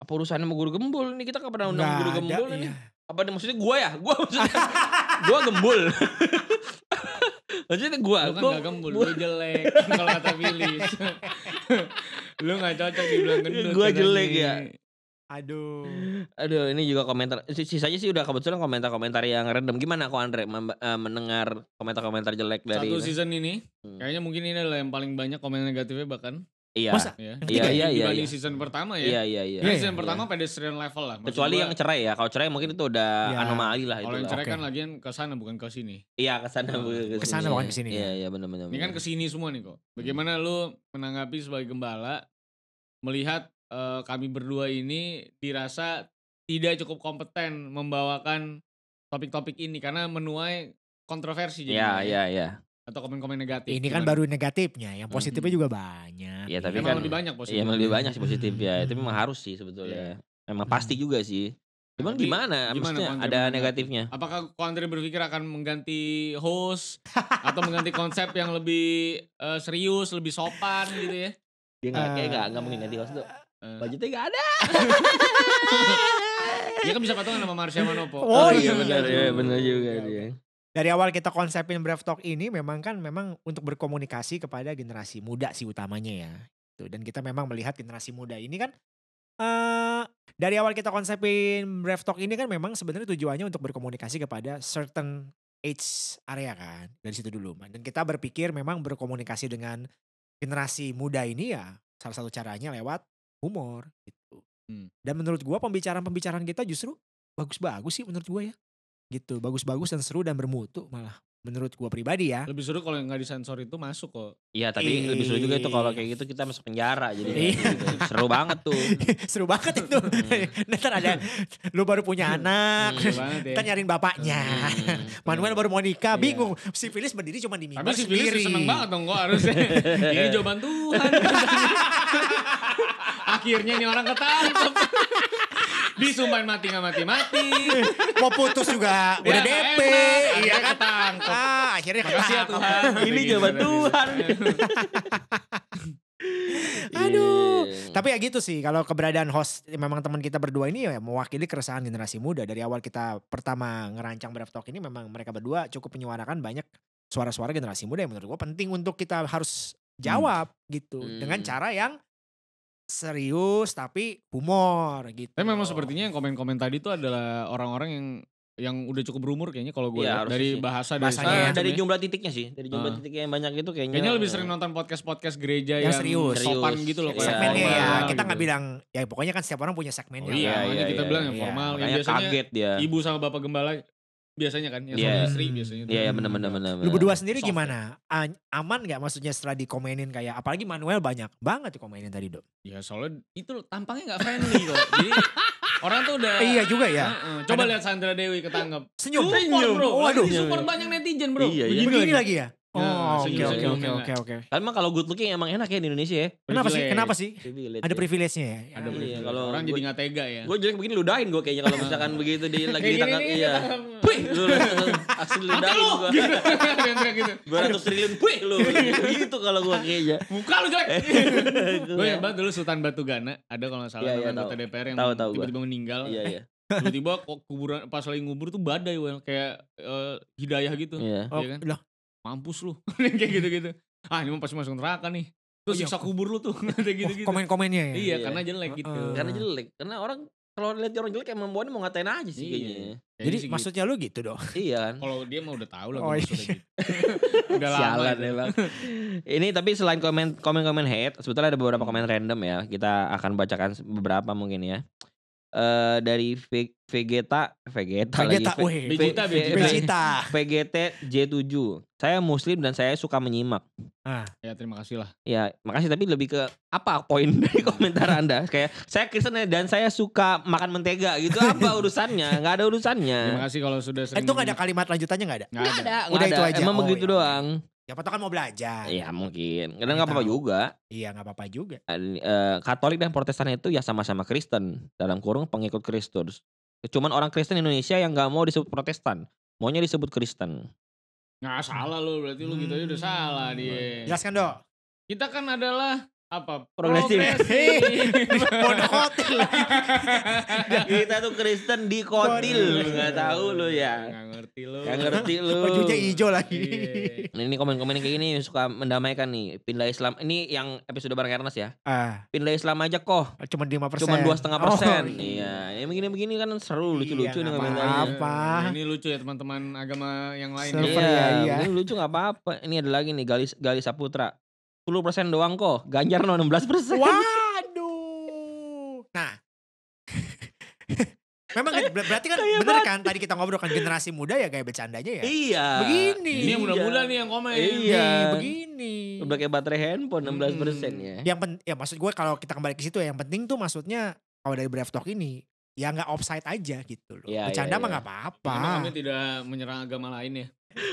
apa urusannya sama guru gembul ini kita pernah undang guru gembul ada, ini iya. apa maksudnya gua ya gua maksudnya gua gembul maksudnya gue lu kan gua, gak gembul gua... jelek kalau kata Billy lu gak cocok dibilang gendut gue jelek ya Aduh. Aduh, ini juga komentar. Sisanya sih udah kebetulan komentar-komentar yang random. Gimana kok Andre eh, mendengar komentar-komentar jelek dari Satu season ini? Hmm. Kayaknya mungkin ini adalah yang paling banyak komentar negatifnya bahkan. Iya. Masa? Iya. iya ketiga ya? iya, iya, iya, season pertama ya. Iya, iya, iya. Kan ini iya, season iya, pertama iya. pedestrian level lah. Maksud Kecuali gua, yang cerai ya. Kalau cerai mungkin itu udah iya. anomali lah Kalau yang cerai okay. kan lagian ke sana bukan ke sini. Iya, ke sana oh, bukan ke sini. bukan ke sini. Iya, ya? iya benar benar. Ini kan ke sini semua nih kok. Hmm. Bagaimana hmm. lu menanggapi sebagai gembala melihat uh, kami berdua ini dirasa tidak cukup kompeten membawakan topik-topik ini karena menuai kontroversi jadi. Iya, ya? iya, iya, iya atau komen-komen negatif. Ini kan baru negatifnya, yang hmm. positifnya juga banyak. Ya, tapi kan lebih banyak positif. Iya, memang lebih banyak sih positif ya. Hmm. Itu memang harus sih sebetulnya. Yeah. Memang pasti hmm. juga sih. Cuman Tapi, gimana? Maksudnya gimana ada negatifnya. Apakah Andre berpikir akan mengganti host atau mengganti konsep yang lebih uh, serius, lebih sopan gitu ya? Dia nggak uh, kayak enggak nggak mungkin ganti host tuh. Uh, Budgetnya nggak ada. Dia kan bisa patungan sama Marsha Manopo. Oh, oh iya, iya benar, iya benar juga dia dari awal kita konsepin Brave Talk ini memang kan memang untuk berkomunikasi kepada generasi muda sih utamanya ya. Tuh, gitu. dan kita memang melihat generasi muda ini kan uh, dari awal kita konsepin Brave Talk ini kan memang sebenarnya tujuannya untuk berkomunikasi kepada certain age area kan. Dari situ dulu. Dan kita berpikir memang berkomunikasi dengan generasi muda ini ya salah satu caranya lewat humor gitu. Hmm. Dan menurut gua pembicaraan-pembicaraan kita justru bagus-bagus sih menurut gua ya gitu bagus-bagus dan seru dan bermutu malah menurut gua pribadi ya lebih seru kalau nggak disensor itu masuk kok iya tapi eee. lebih seru juga itu kalau kayak gitu kita masuk penjara jadi iya. gitu. seru banget tuh seru banget itu hmm. ntar ada lu baru punya hmm, anak hmm, ntar nyariin bapaknya hmm. Manuel baru mau nikah iya. bingung si Filis berdiri cuma di mimbar tapi si Filis ya seneng banget dong kok harusnya ini jawaban Tuhan akhirnya ini orang ketangkep Disumpahin mati gak mati-mati. Mau putus juga ya, udah DP. Iya kan? Ketangkep. Ah, akhirnya ya, ketangkep. Tuhan. Ini jawaban Tuhan. Aduh, yeah. Iya. tapi ya gitu sih. Kalau keberadaan host, memang teman kita berdua ini ya mewakili keresahan generasi muda. Dari awal kita pertama ngerancang Brave Talk ini, memang mereka berdua cukup menyuarakan banyak suara-suara generasi muda yang menurut gue penting untuk kita harus hmm. jawab gitu. hmm. gitu hmm. dengan cara yang serius tapi humor gitu. Tapi memang sepertinya yang komen-komen tadi itu adalah orang-orang yang yang udah cukup berumur kayaknya kalau gue ya, dari sih. bahasa dari Bahasanya, eh, dari ya. jumlah titiknya sih dari jumlah uh. titik yang banyak itu kayaknya kayaknya lebih sering nonton podcast podcast gereja yang, yang serius sopan gitu loh kayak segmennya formal, ya kita nggak gitu. bilang ya pokoknya kan setiap orang punya segmennya oh, iya, kan. iya, kita iya, bilang yang iya. formal yang biasanya kaget dia. ibu sama bapak gembala biasanya kan yang yeah. sama istri biasanya. Iya, yeah, yeah, benar benar benar. Lu berdua sendiri Soft. gimana? A aman nggak maksudnya setelah dikomenin kayak apalagi Manuel banyak banget dikomenin tadi, Dok. Ya soalnya itu tampangnya nggak friendly kok. Jadi orang tuh udah Iya juga ya. Uh, uh. Coba Ada... lihat Sandra Dewi ketangkep. Senyum. Senyum. senyum. bro. Oh, aduh. Super banyak netizen, Bro. Iya, iya. Begini lagi ya. Oh, nah, oke oke oke oke oke oke. Emang kalau good looking emang enak ya di Indonesia ya. Kenapa sih? Kenapa sih? Privilege, ada privilege-nya ya. Ada iya, privilege. ya. kalau orang gua, jadi nggak tega ya. Gue jelek begini ludahin gue kayaknya kalau misalkan ah. begitu di lagi di tangan iya. Puih, asli ludahin gue. gitu. Gue gitu. ratus triliun, puih lu. Gitu kalau gue kayaknya. Muka lu jelek. Gue iya. banget dulu Sultan Batu Gana ada kalau salah iya, anggota DPR yang tiba-tiba meninggal. Iya iya tiba-tiba kok kuburan pas lagi ngubur tuh badai well kayak uh, hidayah gitu yeah. Kan? oh, ya kan? lah mampus lu kayak hmm. gitu-gitu ah ini mah pasti masuk neraka nih oh, terus oh, iya. siksa kubur lu tuh kayak oh, gitu-gitu komen-komennya ya iya, iya karena jelek gitu uh, karena jelek karena orang kalau lihat orang jelek emang bawaannya mau ngatain aja sih iya. kayaknya jadi maksudnya lu gitu dong iya kan? kalau dia mah udah tahu lah oh, iya. gitu. udah lama Sialan, gitu. ini tapi selain komen komen komen hate sebetulnya ada beberapa komen random ya kita akan bacakan beberapa mungkin ya uh, dari v, Vegeta, Vegeta, Vegeta, Vegeta, Vegeta, Vegeta, J7. Saya Muslim dan saya suka menyimak. Ah, ya terima kasih lah. Ya, makasih tapi lebih ke apa poin dari komentar anda? Kayak saya Kristen ya, dan saya suka makan mentega gitu. Apa urusannya? Gak ada urusannya. Terima kasih kalau sudah eh, sering. Itu gak ada kalimat lanjutannya gak ada? Gak ada. Gak ada. Udah gak ada. itu aja. Emang oh, begitu iya. doang. Ya tau kan mau belajar. Iya mungkin. Karena nggak apa-apa juga. Iya nggak apa-apa juga. Eh, Katolik dan Protestan itu ya sama-sama Kristen dalam kurung pengikut Kristus. Cuman orang Kristen Indonesia yang nggak mau disebut Protestan, maunya disebut Kristen. Nggak salah lo berarti lo gitu aja udah hmm. salah dia. Jelaskan dong. Kita kan adalah apa progresif pondok kotil kita tuh Kristen di kotil nggak tahu lu ya nggak ngerti lu nggak ngerti lu bajunya oh, hijau lagi iya. nah, ini komen-komen kayak gini suka mendamaikan nih pindah Islam ini yang episode bareng Ernest ya ah. pindah Islam aja kok cuma lima persen cuma dua setengah oh, persen iya. iya ya begini-begini kan seru lucu-lucu iya, nih apa, apa nah, ini lucu ya teman-teman agama yang lain ya. iya, ini lucu nggak apa-apa ini ada lagi nih Galis Galis Saputra 10% doang kok. Ganjar no persen. Waduh. Nah. Memang kan, berarti kan Kaya bener kan tadi kita ngobrol kan generasi muda ya kayak bercandanya ya. Iya. Begini. Ini iya. muda-muda nih yang komen. Iya. begini. Udah kayak baterai handphone 16% hmm. persen ya. Yang pen, ya maksud gue kalau kita kembali ke situ ya yang penting tuh maksudnya kalau dari Brave Talk ini ya nggak offside aja gitu loh. Ya, Bercanda ya, mah iya. nggak apa-apa. Karena kami tidak menyerang agama lain ya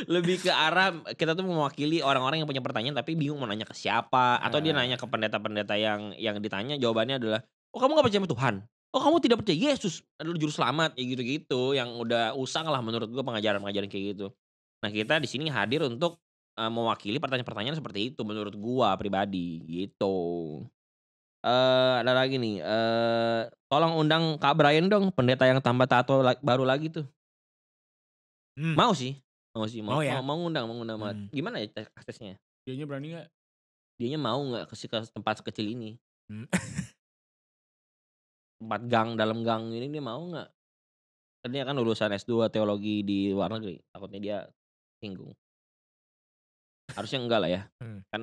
lebih ke arah kita tuh mewakili orang-orang yang punya pertanyaan tapi bingung mau nanya ke siapa atau dia iya. nanya ke pendeta-pendeta yang yang ditanya jawabannya adalah oh kamu gak percaya sama Tuhan oh kamu tidak percaya Yesus adalah juru selamat ya gitu-gitu yang udah usang lah menurut gue pengajaran-pengajaran kayak gitu nah kita di sini hadir untuk uh, mewakili pertanyaan-pertanyaan seperti itu menurut gua pribadi gitu uh, ada lagi nih uh, tolong undang Kak Brian dong pendeta yang tambah tato la baru lagi tuh hmm. mau sih Mau sih mau. Oh, mau, ya? mau, mau ngundang, mau ngundang banget. Hmm. Gimana ya aksesnya? Dianya berani nggak? Dianya mau nggak ke, ke tempat sekecil ini? Hmm. tempat gang dalam gang ini dia mau nggak? Kan ini kan lulusan S2 teologi di luar negeri. Takutnya dia singgung. Harusnya enggak lah ya. Hmm. Kan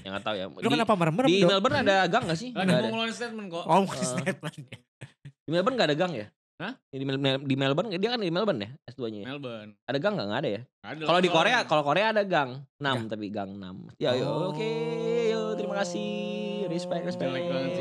yang nggak tahu ya. Lu di, kenapa merem-merem Di Melbourne ada gang gak sih? Ada. Ngomongin statement kok. Oh, uh, statement. Di Melbourne gak ada gang ya? Hah? Di, di Melbourne dia kan di Melbourne ya S2-nya. Ya? Melbourne. Ada gang nggak? Nggak ada ya? Kalau di Korea, kalau Korea ada gang 6 ya. tapi gang 6. Ya, yo, oh. oke, okay, yo, terima kasih. Respect, respect. Jelek banget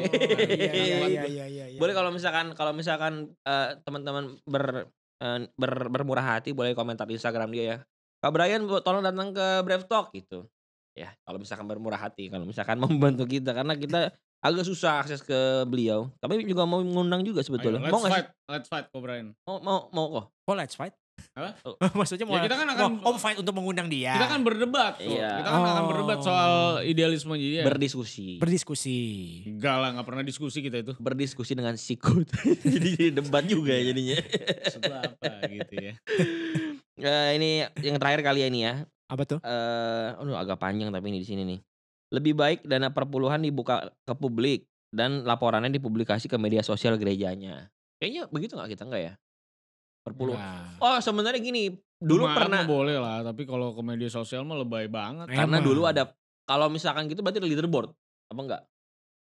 Iya, iya, iya, iya. Boleh kalau misalkan kalau misalkan uh, teman-teman ber, uh, ber bermurah hati boleh komentar di Instagram dia ya. Kak Brian tolong datang ke Brave Talk gitu. Ya, kalau misalkan bermurah hati, kalau misalkan membantu kita karena kita agak susah akses ke beliau. Tapi juga mau ngundang juga sebetulnya. Ayo, let's mau fight, sih? let's fight Ko Brian. Mau mau mau kok. Kok oh, let's fight? Apa? Oh. Maksudnya ya, mau, ya kita kan akan mau, om fight untuk mengundang dia. Kita kan berdebat. Tuh. Iya. Kita kan oh. akan berdebat soal oh. idealisme dia. Berdiskusi. Berdiskusi. Enggak lah, nggak pernah diskusi kita itu. Berdiskusi dengan sikut. jadi debat juga ya iya. jadinya. Setelah apa gitu ya. Uh, ini yang terakhir kali ya ini ya. Apa tuh? Eh, uh, aduh agak panjang tapi ini di sini nih. Lebih baik dana perpuluhan dibuka ke publik dan laporannya dipublikasi ke media sosial gerejanya. Kayaknya begitu nggak kita nggak ya? Perpuluhan. Nah. Oh sebenarnya gini, dulu Cuma kan pernah boleh lah, tapi kalau ke media sosial mah lebay banget. Karena Emang. dulu ada kalau misalkan gitu berarti ada leaderboard apa enggak?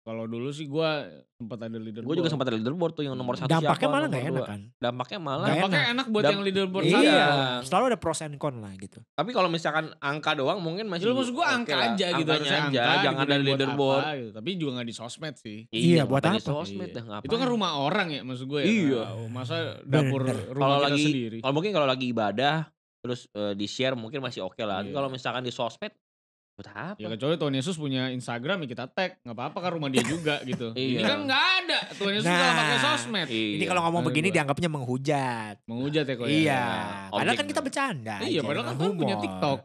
Kalau dulu sih gue sempat ada leaderboard. Gue juga sempat ada leaderboard tuh yang nomor satu Dampaknya siapa, malah gak enak kan? Dampaknya malah. Dampaknya enak, enak buat Damp yang leaderboard iya. Iya. Selalu ada pros and con lah gitu. Tapi kalau misalkan angka doang mungkin masih. Lu maksud gue angka okay aja gitu. Angkanya aja, angka, jangan ada leaderboard. Apa, gitu. Tapi juga gak di sosmed sih. Iya, iya buat apa? sosmed iya. dah Itu kan rumah orang ya maksud gue ya. Iya. Masa dapur Bener. rumah kalo kita lagi, sendiri. Kalau mungkin kalau lagi ibadah terus uh, e, di share mungkin masih oke okay lah. Iya. Kalau misalkan di sosmed Buat apa? Ya kecuali Tuhan Yesus punya Instagram ya kita tag, nggak apa-apa kan rumah dia juga gitu. iya. Ini kan nggak ada Tuhan Yesus nah, kalau pakai sosmed. Iya. Ini kalau ngomong Aduh, begini gue. dianggapnya menghujat. Menghujat ya kok iya. ya. Iya. Padahal kan kita bercanda. Iya, padahal kan punya TikTok.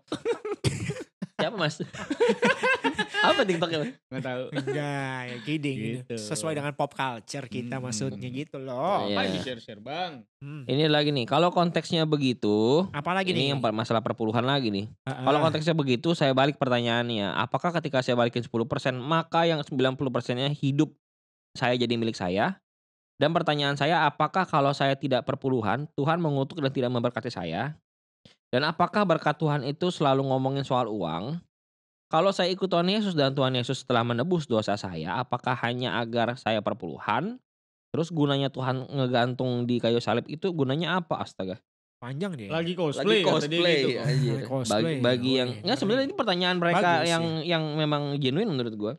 Siapa mas? Apa ding ya? Gak tahu. Enggak, ya kidding. Gitu. gitu. Sesuai dengan pop culture kita hmm. maksudnya gitu loh. Iya. Apa iya. di share-share bang? Hmm. Ini lagi nih, kalau konteksnya begitu. lagi ini nih? Ini masalah perpuluhan lagi nih. Uh -uh. Kalau konteksnya begitu, saya balik pertanyaannya. Apakah ketika saya balikin 10%, maka yang 90%-nya hidup saya jadi milik saya? Dan pertanyaan saya, apakah kalau saya tidak perpuluhan, Tuhan mengutuk dan tidak memberkati saya? Dan apakah berkat Tuhan itu selalu ngomongin soal uang? Kalau saya ikut Tuhan Yesus dan Tuhan Yesus telah menebus dosa saya, apakah hanya agar saya perpuluhan? Terus gunanya Tuhan ngegantung di kayu salib itu gunanya apa astaga? Panjang dia. Lagi cosplay. Lagi cosplay. Gitu. cosplay. Iya. Bagi, bagi oh, yang enggak iya. sebenarnya ini pertanyaan mereka Bagus, yang ya. yang memang genuine menurut gua.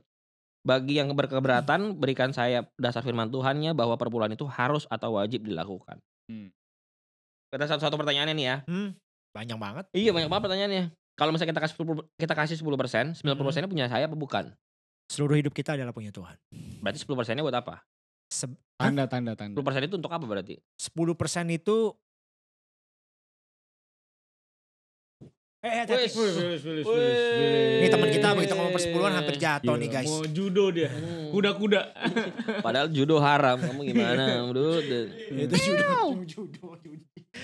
Bagi yang berkeberatan berikan saya dasar firman Tuhannya bahwa perpuluhan itu harus atau wajib dilakukan. Hmm. Kita satu-satu pertanyaannya nih ya. Hmm. Banyak banget. Iya banyak banget pertanyaannya. Kalau misalnya kita kasih 10, kita kasih 10 persen, 90 hmm. persennya punya saya apa bukan? Seluruh hidup kita adalah punya Tuhan. Berarti 10 persennya buat apa? Se tanda, tanda, tanda. 10 persen itu untuk apa berarti? 10 persen itu Eh, eh hati Ini teman kita begitu ngomong persepuluhan hampir jatuh nih iya, guys. Mau judo dia. Hmm. Kuda-kuda. Padahal judo haram. Kamu gimana? Itu Judo.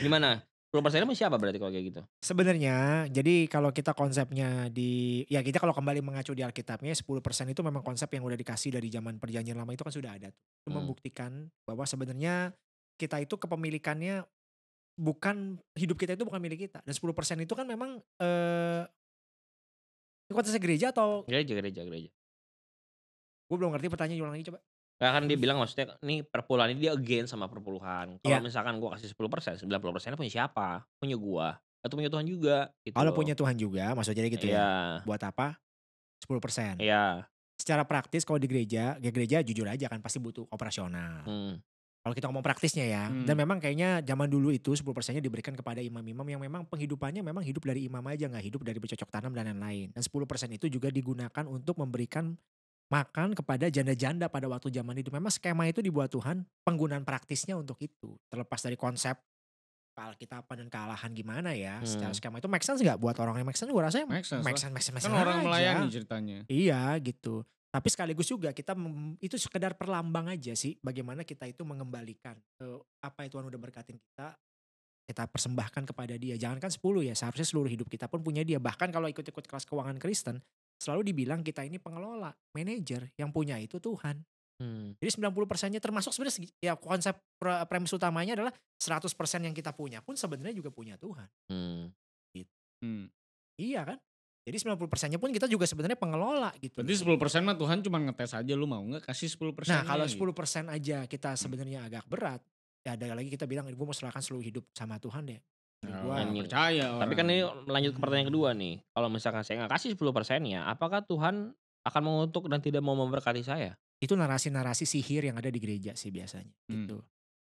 Gimana? 10 persennya siapa berarti kalau kayak gitu? Sebenarnya, jadi kalau kita konsepnya di, ya kita kalau kembali mengacu di Alkitabnya, 10 persen itu memang konsep yang udah dikasih dari zaman perjanjian lama itu kan sudah ada. Itu hmm. membuktikan bahwa sebenarnya kita itu kepemilikannya bukan hidup kita itu bukan milik kita dan 10% itu kan memang eh ini gereja atau gereja gereja gereja gue belum ngerti pertanyaan ulang lagi coba karena kan dia bilang maksudnya nih perpuluhan ini dia again sama perpuluhan. Kalau yeah. misalkan gua kasih 10 persen, 90 persennya punya siapa? Punya gua atau punya Tuhan juga? Gitu. Kalau punya Tuhan juga, maksudnya gitu yeah. ya. Iya. Buat apa? 10 persen. Yeah. Secara praktis kalau di gereja, di ya gereja jujur aja kan pasti butuh operasional. Hmm. Kalau kita ngomong praktisnya ya, hmm. dan memang kayaknya zaman dulu itu 10 persennya diberikan kepada imam-imam yang memang penghidupannya memang hidup dari imam aja nggak hidup dari bercocok tanam dan lain-lain. Dan 10 persen itu juga digunakan untuk memberikan makan kepada janda-janda pada waktu zaman itu. Memang skema itu dibuat Tuhan penggunaan praktisnya untuk itu. Terlepas dari konsep kal kita apa dan kealahan gimana ya hmm. secara skema itu make sense gak buat orang yang make sense gue rasanya make sense make sense, make kan sense, make sense kan orang aja. melayani ceritanya iya gitu tapi sekaligus juga kita itu sekedar perlambang aja sih bagaimana kita itu mengembalikan uh, apa yang Tuhan udah berkatin kita kita persembahkan kepada dia jangan kan 10 ya seharusnya seluruh hidup kita pun punya dia bahkan kalau ikut-ikut kelas keuangan Kristen selalu dibilang kita ini pengelola, manajer, yang punya itu Tuhan. Hmm. Jadi 90 persennya termasuk sebenarnya ya konsep premis utamanya adalah 100 persen yang kita punya pun sebenarnya juga punya Tuhan. Hmm. Gitu. Hmm. Iya kan? Jadi 90 persennya pun kita juga sebenarnya pengelola gitu. Berarti 10 persen mah Tuhan cuma ngetes aja lu mau nggak kasih 10 persen. Nah kalau 10 gitu? persen aja kita sebenarnya hmm. agak berat. Ya ada lagi kita bilang gue mau serahkan seluruh hidup sama Tuhan deh. Oh, gua ini. Gitu. percaya. Orang. Tapi kan ini melanjut ke pertanyaan kedua nih. Kalau misalkan saya nggak kasih 10 persennya, apakah Tuhan akan mengutuk dan tidak mau memberkati saya? Itu narasi-narasi sihir yang ada di gereja sih biasanya. Hmm. Gitu.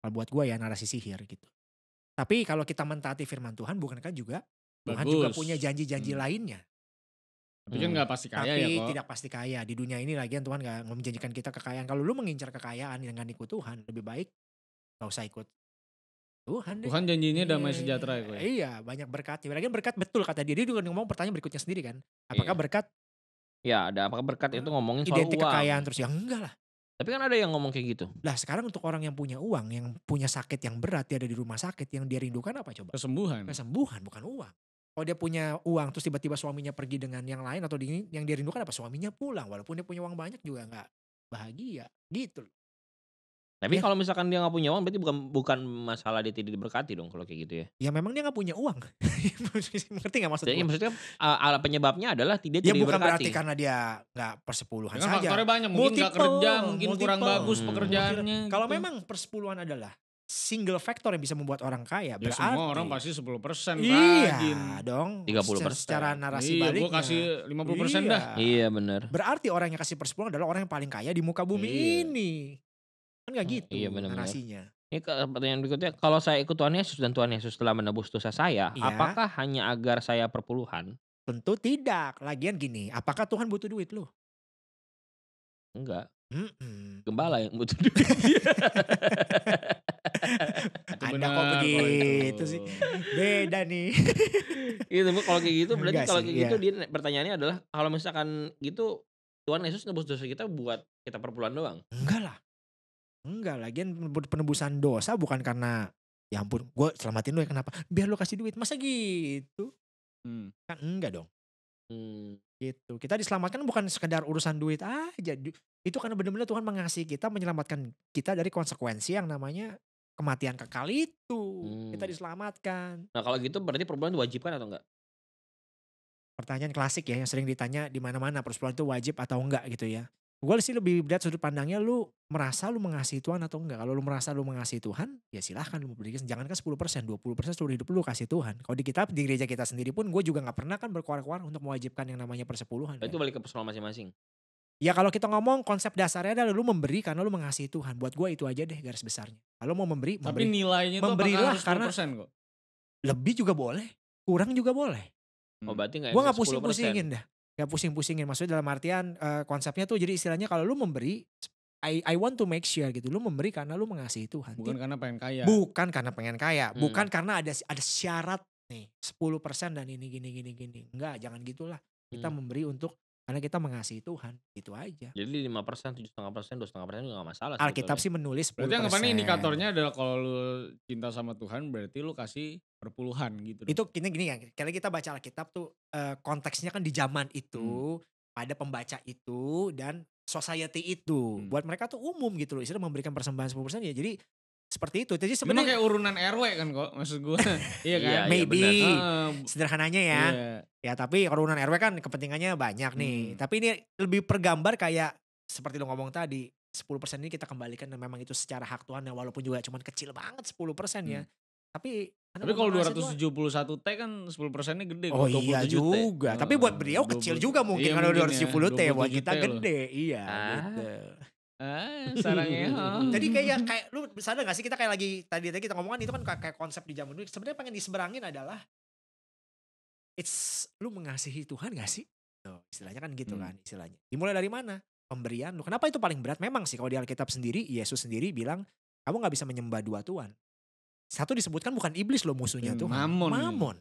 Kalau buat gue ya narasi sihir gitu. Tapi kalau kita mentaati firman Tuhan, bukankah juga Bagus. Tuhan juga punya janji-janji hmm. lainnya? Tapi kan hmm. gak pasti kaya ya Tapi ya kok. tidak pasti kaya. Di dunia ini lagian Tuhan gak menjanjikan kita kekayaan. Kalau lu mengincar kekayaan dengan ikut Tuhan, lebih baik gak usah ikut Tuhan, Tuhan janjinya iya, damai iya, sejahtera ya. Iya, iya banyak berkatnya. Lagian berkat betul kata dia. Dia juga ngomong pertanyaan berikutnya sendiri kan. Apakah iya. berkat? Ya, ada apakah berkat itu ngomongin soal identik uang. kekayaan terus ya enggak lah. Tapi kan ada yang ngomong kayak gitu. Lah sekarang untuk orang yang punya uang, yang punya sakit yang berat, dia ada di rumah sakit, yang dia rindukan apa coba? Kesembuhan. Kesembuhan bukan uang. Kalau dia punya uang terus tiba-tiba suaminya pergi dengan yang lain atau di, yang dia rindukan apa? Suaminya pulang walaupun dia punya uang banyak juga enggak bahagia gitu loh. Tapi ya. kalau misalkan dia nggak punya uang berarti bukan bukan masalah dia tidak diberkati dong kalau kayak gitu ya. Ya memang dia nggak punya uang. Mengerti nggak maksudnya? Ya, maksudnya uh, penyebabnya adalah tidak ya, tidak bukan berarti karena dia nggak persepuluhan ya, saja. Faktornya banyak, mungkin nggak kerja, mungkin multiple. kurang bagus hmm. pekerjaannya. Gitu. Kalau memang persepuluhan adalah single factor yang bisa membuat orang kaya. Ya, berarti, semua orang pasti 10 persen Iya rajin. dong. 30 persen. Secara narasi iya, baliknya. Gue kasih 50 persen iya. dah. Iya, iya benar. Berarti orang yang kasih persepuluhan adalah orang yang paling kaya di muka bumi iya. ini. Kan gak iya, gitu iya, bener -bener. narasinya. Ini pertanyaan berikutnya, kalau saya ikut Tuhan Yesus dan Tuhan Yesus telah menebus dosa saya, ya. apakah hanya agar saya perpuluhan? Tentu tidak. Lagian gini, apakah Tuhan butuh duit lu? Enggak. Mm-mm. Gembala yang butuh duit. Anda kok gitu. begitu sih? Beda nih. itu iya, kalau kayak gitu berarti kalau kayak iya. gitu dia pertanyaannya adalah kalau misalkan gitu Tuhan Yesus nebus dosa kita buat kita perpuluhan doang. Enggak lah. Enggak, lagian penebusan dosa bukan karena ya ampun gue selamatin lu ya kenapa biar lu kasih duit masa gitu hmm. kan enggak dong hmm. gitu kita diselamatkan bukan sekedar urusan duit aja itu karena benar-benar Tuhan mengasihi kita menyelamatkan kita dari konsekuensi yang namanya kematian kekal itu hmm. kita diselamatkan nah kalau gitu berarti wajib diwajibkan atau enggak pertanyaan klasik ya yang sering ditanya di mana-mana persoalan itu wajib atau enggak gitu ya gue sih lebih lihat sudut pandangnya lu merasa lu mengasihi Tuhan atau enggak. Kalau lu merasa lu mengasihi Tuhan, ya silahkan lu berikan. Jangan kan 10%, 20% seluruh hidup lu kasih Tuhan. Kalau di kitab di gereja kita sendiri pun gue juga nggak pernah kan berkuar-kuar untuk mewajibkan yang namanya persepuluhan. Itu kan. balik ke persoalan masing-masing. Ya kalau kita ngomong konsep dasarnya adalah lu memberi karena lu mengasihi Tuhan. Buat gue itu aja deh garis besarnya. Kalau mau memberi, memberi. Tapi nilainya memberilah itu karena kok? Lebih juga boleh, kurang juga boleh. Oh berarti gak Gue gak pusing-pusingin dah. Gak ya, pusing-pusingin. Maksudnya dalam artian uh, konsepnya tuh jadi istilahnya kalau lu memberi I, I want to make sure gitu. Lu memberi karena lu mengasihi Tuhan. Bukan karena pengen kaya. Bukan karena pengen kaya. Hmm. Bukan karena ada ada syarat nih 10% dan ini gini gini gini. Enggak, jangan gitulah. Kita hmm. memberi untuk karena kita mengasihi Tuhan itu aja jadi lima persen tujuh setengah persen dua setengah persen nggak masalah Alkitab sih menulis berarti kemarin indikatornya adalah kalau lu cinta sama Tuhan berarti lu kasih perpuluhan gitu itu kini gini ya Karena kita baca Alkitab tuh konteksnya kan di zaman itu hmm. pada pembaca itu dan society itu hmm. buat mereka tuh umum gitu loh istilah memberikan persembahan 10% ya jadi seperti itu. Jadi sebenarnya kayak urunan RW kan kok maksud gue. iya kan? Yeah, iya, Maybe. Ah. Sederhananya ya. Yeah. Ya tapi urunan RW kan kepentingannya banyak nih. Hmm. Tapi ini lebih pergambar kayak seperti lo ngomong tadi. 10% ini kita kembalikan dan memang itu secara hak Tuhan ya walaupun juga cuman kecil banget 10% ya. Hmm. Tapi tapi kalau 271 T kan 10% persennya gede. Oh iya juga. T. Tapi buat beliau hmm, kecil juga mungkin iya, kalau 270 ya. T. Buat kita gede. Iya ah. Gitu. Ah, sarangnya. Gitu. Jadi kayak ya, kayak lu sadar gak sih kita kayak lagi tadi tadi kita ngomongan itu kan kayak konsep di zaman dulu. Sebenarnya pengen diseberangin adalah it's lu mengasihi Tuhan gak sih? Tuh, gitu, istilahnya kan gitu hmm. kan istilahnya. Dimulai dari mana? Pemberian lu. Kenapa itu paling berat? Memang sih kalau di Alkitab sendiri Yesus sendiri bilang kamu nggak bisa menyembah dua tuhan. Satu disebutkan bukan iblis lo musuhnya hmm, Tuhan. Mamon. Mamon.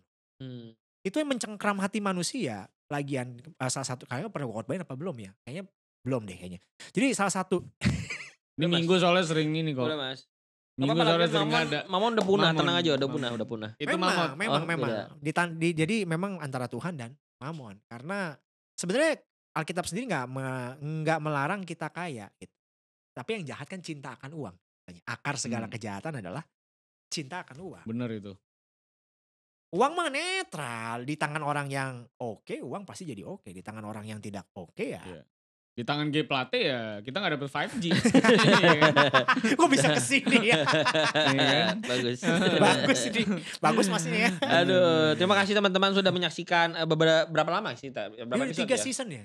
Hmm. Itu yang mencengkram hati manusia. Lagian eh, salah satu kalian pernah gue apa belum ya? Kayaknya belum deh kayaknya. Jadi salah satu. Ini minggu soalnya sering ini kok. Udah mas. Minggu apa sore sering mamon, ada. Mamon udah punah, mamon. tenang aja udah punah, udah punah. Itu memang, mamon. memang, oh, memang. di, di, jadi memang antara Tuhan dan mamon. Karena sebenarnya Alkitab sendiri nggak nggak me, melarang kita kaya gitu. Tapi yang jahat kan cinta akan uang. Akar segala hmm. kejahatan adalah cinta akan uang. benar itu. Uang mah netral di tangan orang yang oke, okay, uang pasti jadi oke. Okay. Di tangan orang yang tidak oke okay, ya yeah di tangan G Plate ya kita nggak dapet 5G. Kok bisa kesini ya? Iya kan? bagus. bagus ini. Bagus masih ya. Aduh, terima kasih teman-teman sudah menyaksikan eh, beberapa berapa lama sih Berapa ini iya, tiga ya? season ya?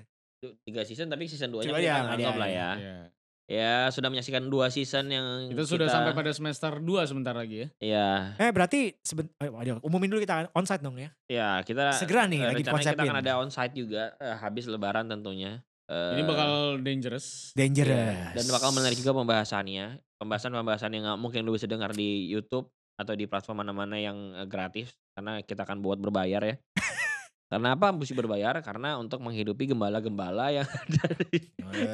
Tiga season tapi season dua nya kita ya, anggap iya, lah ya. ya. sudah menyaksikan dua season yang kita, kita sudah sampai pada semester dua sebentar lagi ya. Iya. Eh, berarti sebent... Eh, Aduh, umumin dulu kita onsite dong ya. Iya, kita segera nih lagi konsepin. Kita akan ada onsite juga eh, habis lebaran tentunya ini eh, bakal dangerous. Dangerous. Yeah. dan bakal menarik juga pembahasannya. Pembahasan-pembahasan yang mungkin lu bisa dengar di YouTube atau di platform mana-mana yang eh, gratis karena kita akan buat berbayar ya. Kenapa mesti berbayar? Karena untuk menghidupi gembala-gembala yang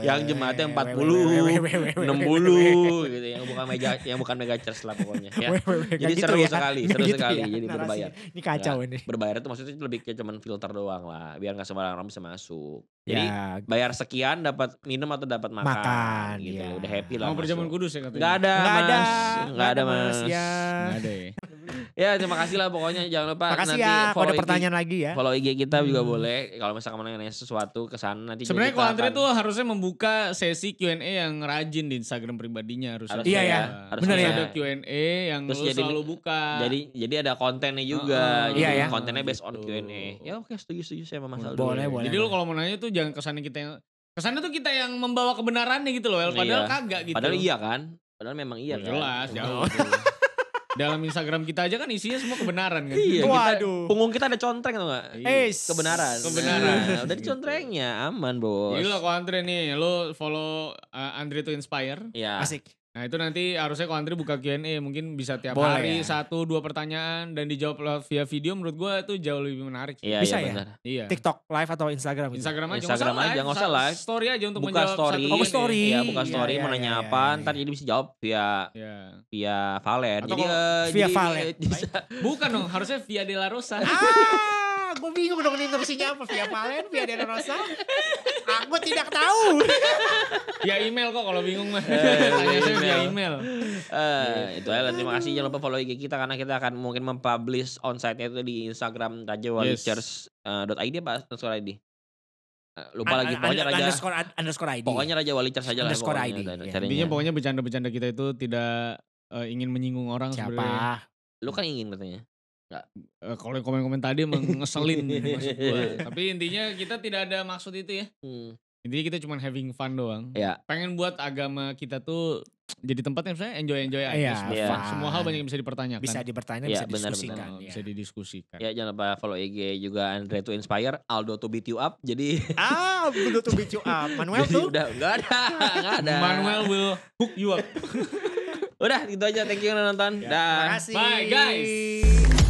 yang jemaat yang jemaatnya 40, 60 gitu ya. yang bukan meja, yang bukan mega church lah pokoknya ya. Jadi seru sekali, seru sekali jadi berbayar. Ini kacau nah, ini. Berbayar itu maksudnya lebih kayak cuman filter doang lah, biar nggak sembarang orang bisa masuk. Ya. Jadi bayar sekian dapat minum atau dapat makan, gitu. Ya. Udah happy lah. Mau kudus ya katanya. Gak ada, gak ada, mas. Gak ada, mas. Enggak ada, ya terima kasih lah pokoknya jangan lupa Makasih nanti ya, follow ada pertanyaan IG, lagi ya. Follow IG kita hmm. juga boleh kalau misalkan mau nanya sesuatu kesana nanti. Sebenarnya kalau Andre tuh harusnya membuka sesi Q&A yang rajin di Instagram pribadinya harusnya. harus iya ya. Iya. Harus Benar ya. Ada Q&A yang Terus lu jadi, selalu buka. Jadi jadi ada kontennya juga. Uh, uh, iya ya. Kontennya based on Q&A. Ya oke okay, setuju setuju saya sama Mas Aldo. Boleh boleh. Jadi lu kalau mau nanya tuh jangan kesana kita yang kesana tuh kita yang membawa kebenarannya gitu loh, iya. padahal kagak gitu. Padahal iya kan? Padahal memang iya. Kan? Jelas, iya. jauh. dalam Instagram kita aja kan isinya semua kebenaran kan. Iya, Waduh. Kita, punggung kita ada contreng atau enggak iya. Eh, kebenaran. Kebenaran. Nah, udah dicontrengnya, aman bos. Gila kok Andre nih, lo follow uh, Andre to Inspire. Ya. Asik. Nah itu nanti harusnya kalau Andri buka Q&A mungkin bisa tiap Boleh hari ya. satu dua pertanyaan dan dijawab via video menurut gue itu jauh lebih menarik. Iya, bisa iya, ya? Iya. TikTok live atau Instagram? Instagram gitu? aja. Instagram aja nggak usah live. Story aja untuk buka menjawab story. Satu oh, story. Iya buka story iya, iya, menanya iya, apa iya, iya. ntar jadi bisa jawab via iya. via Valen. Atau jadi, uh, via jadi, Valen. Bisa. Bukan dong harusnya via Dela Rosa. Ah! aku Gue bingung dong interupsinya apa. Via Valen, via Dena Rosa. Aku ah, tidak tahu. ya email kok kalau bingung mah. Eh, iya, Tanya iya, via iya. email. Uh, itu aja terima kasih. Jangan lupa follow IG kita karena kita akan mungkin mempublish onsite-nya itu di Instagram ID eh, apa underscore ID? lupa lagi pokoknya raja underscore, underscore ID. Pokoknya raja wali saja aja lah pokoknya. ID. Intinya pokoknya bercanda-bercanda kita itu tidak ingin menyinggung orang siapa. Lu kan ingin katanya. Uh, kalau komen-komen tadi mengeselin Tapi intinya kita tidak ada maksud itu ya. Hmm. Intinya kita cuma having fun doang. Ya. Pengen buat agama kita tuh jadi tempat yang misalnya enjoy-enjoy aja. Ya, ya. Semua hal banyak yang bisa dipertanyakan. Bisa dipertanyakan, ya, bisa bener, didiskusikan. Bener. Oh, ya. Bisa didiskusikan. Ya jangan lupa follow IG juga Andre to Inspire, Aldo to beat you up. Jadi ah, Aldo to beat you up. Manuel tuh? Udah, enggak ada, enggak ada. Manuel will hook you up. udah, gitu aja. Thank you yang nonton. Ya. Dah. Terima Bye guys.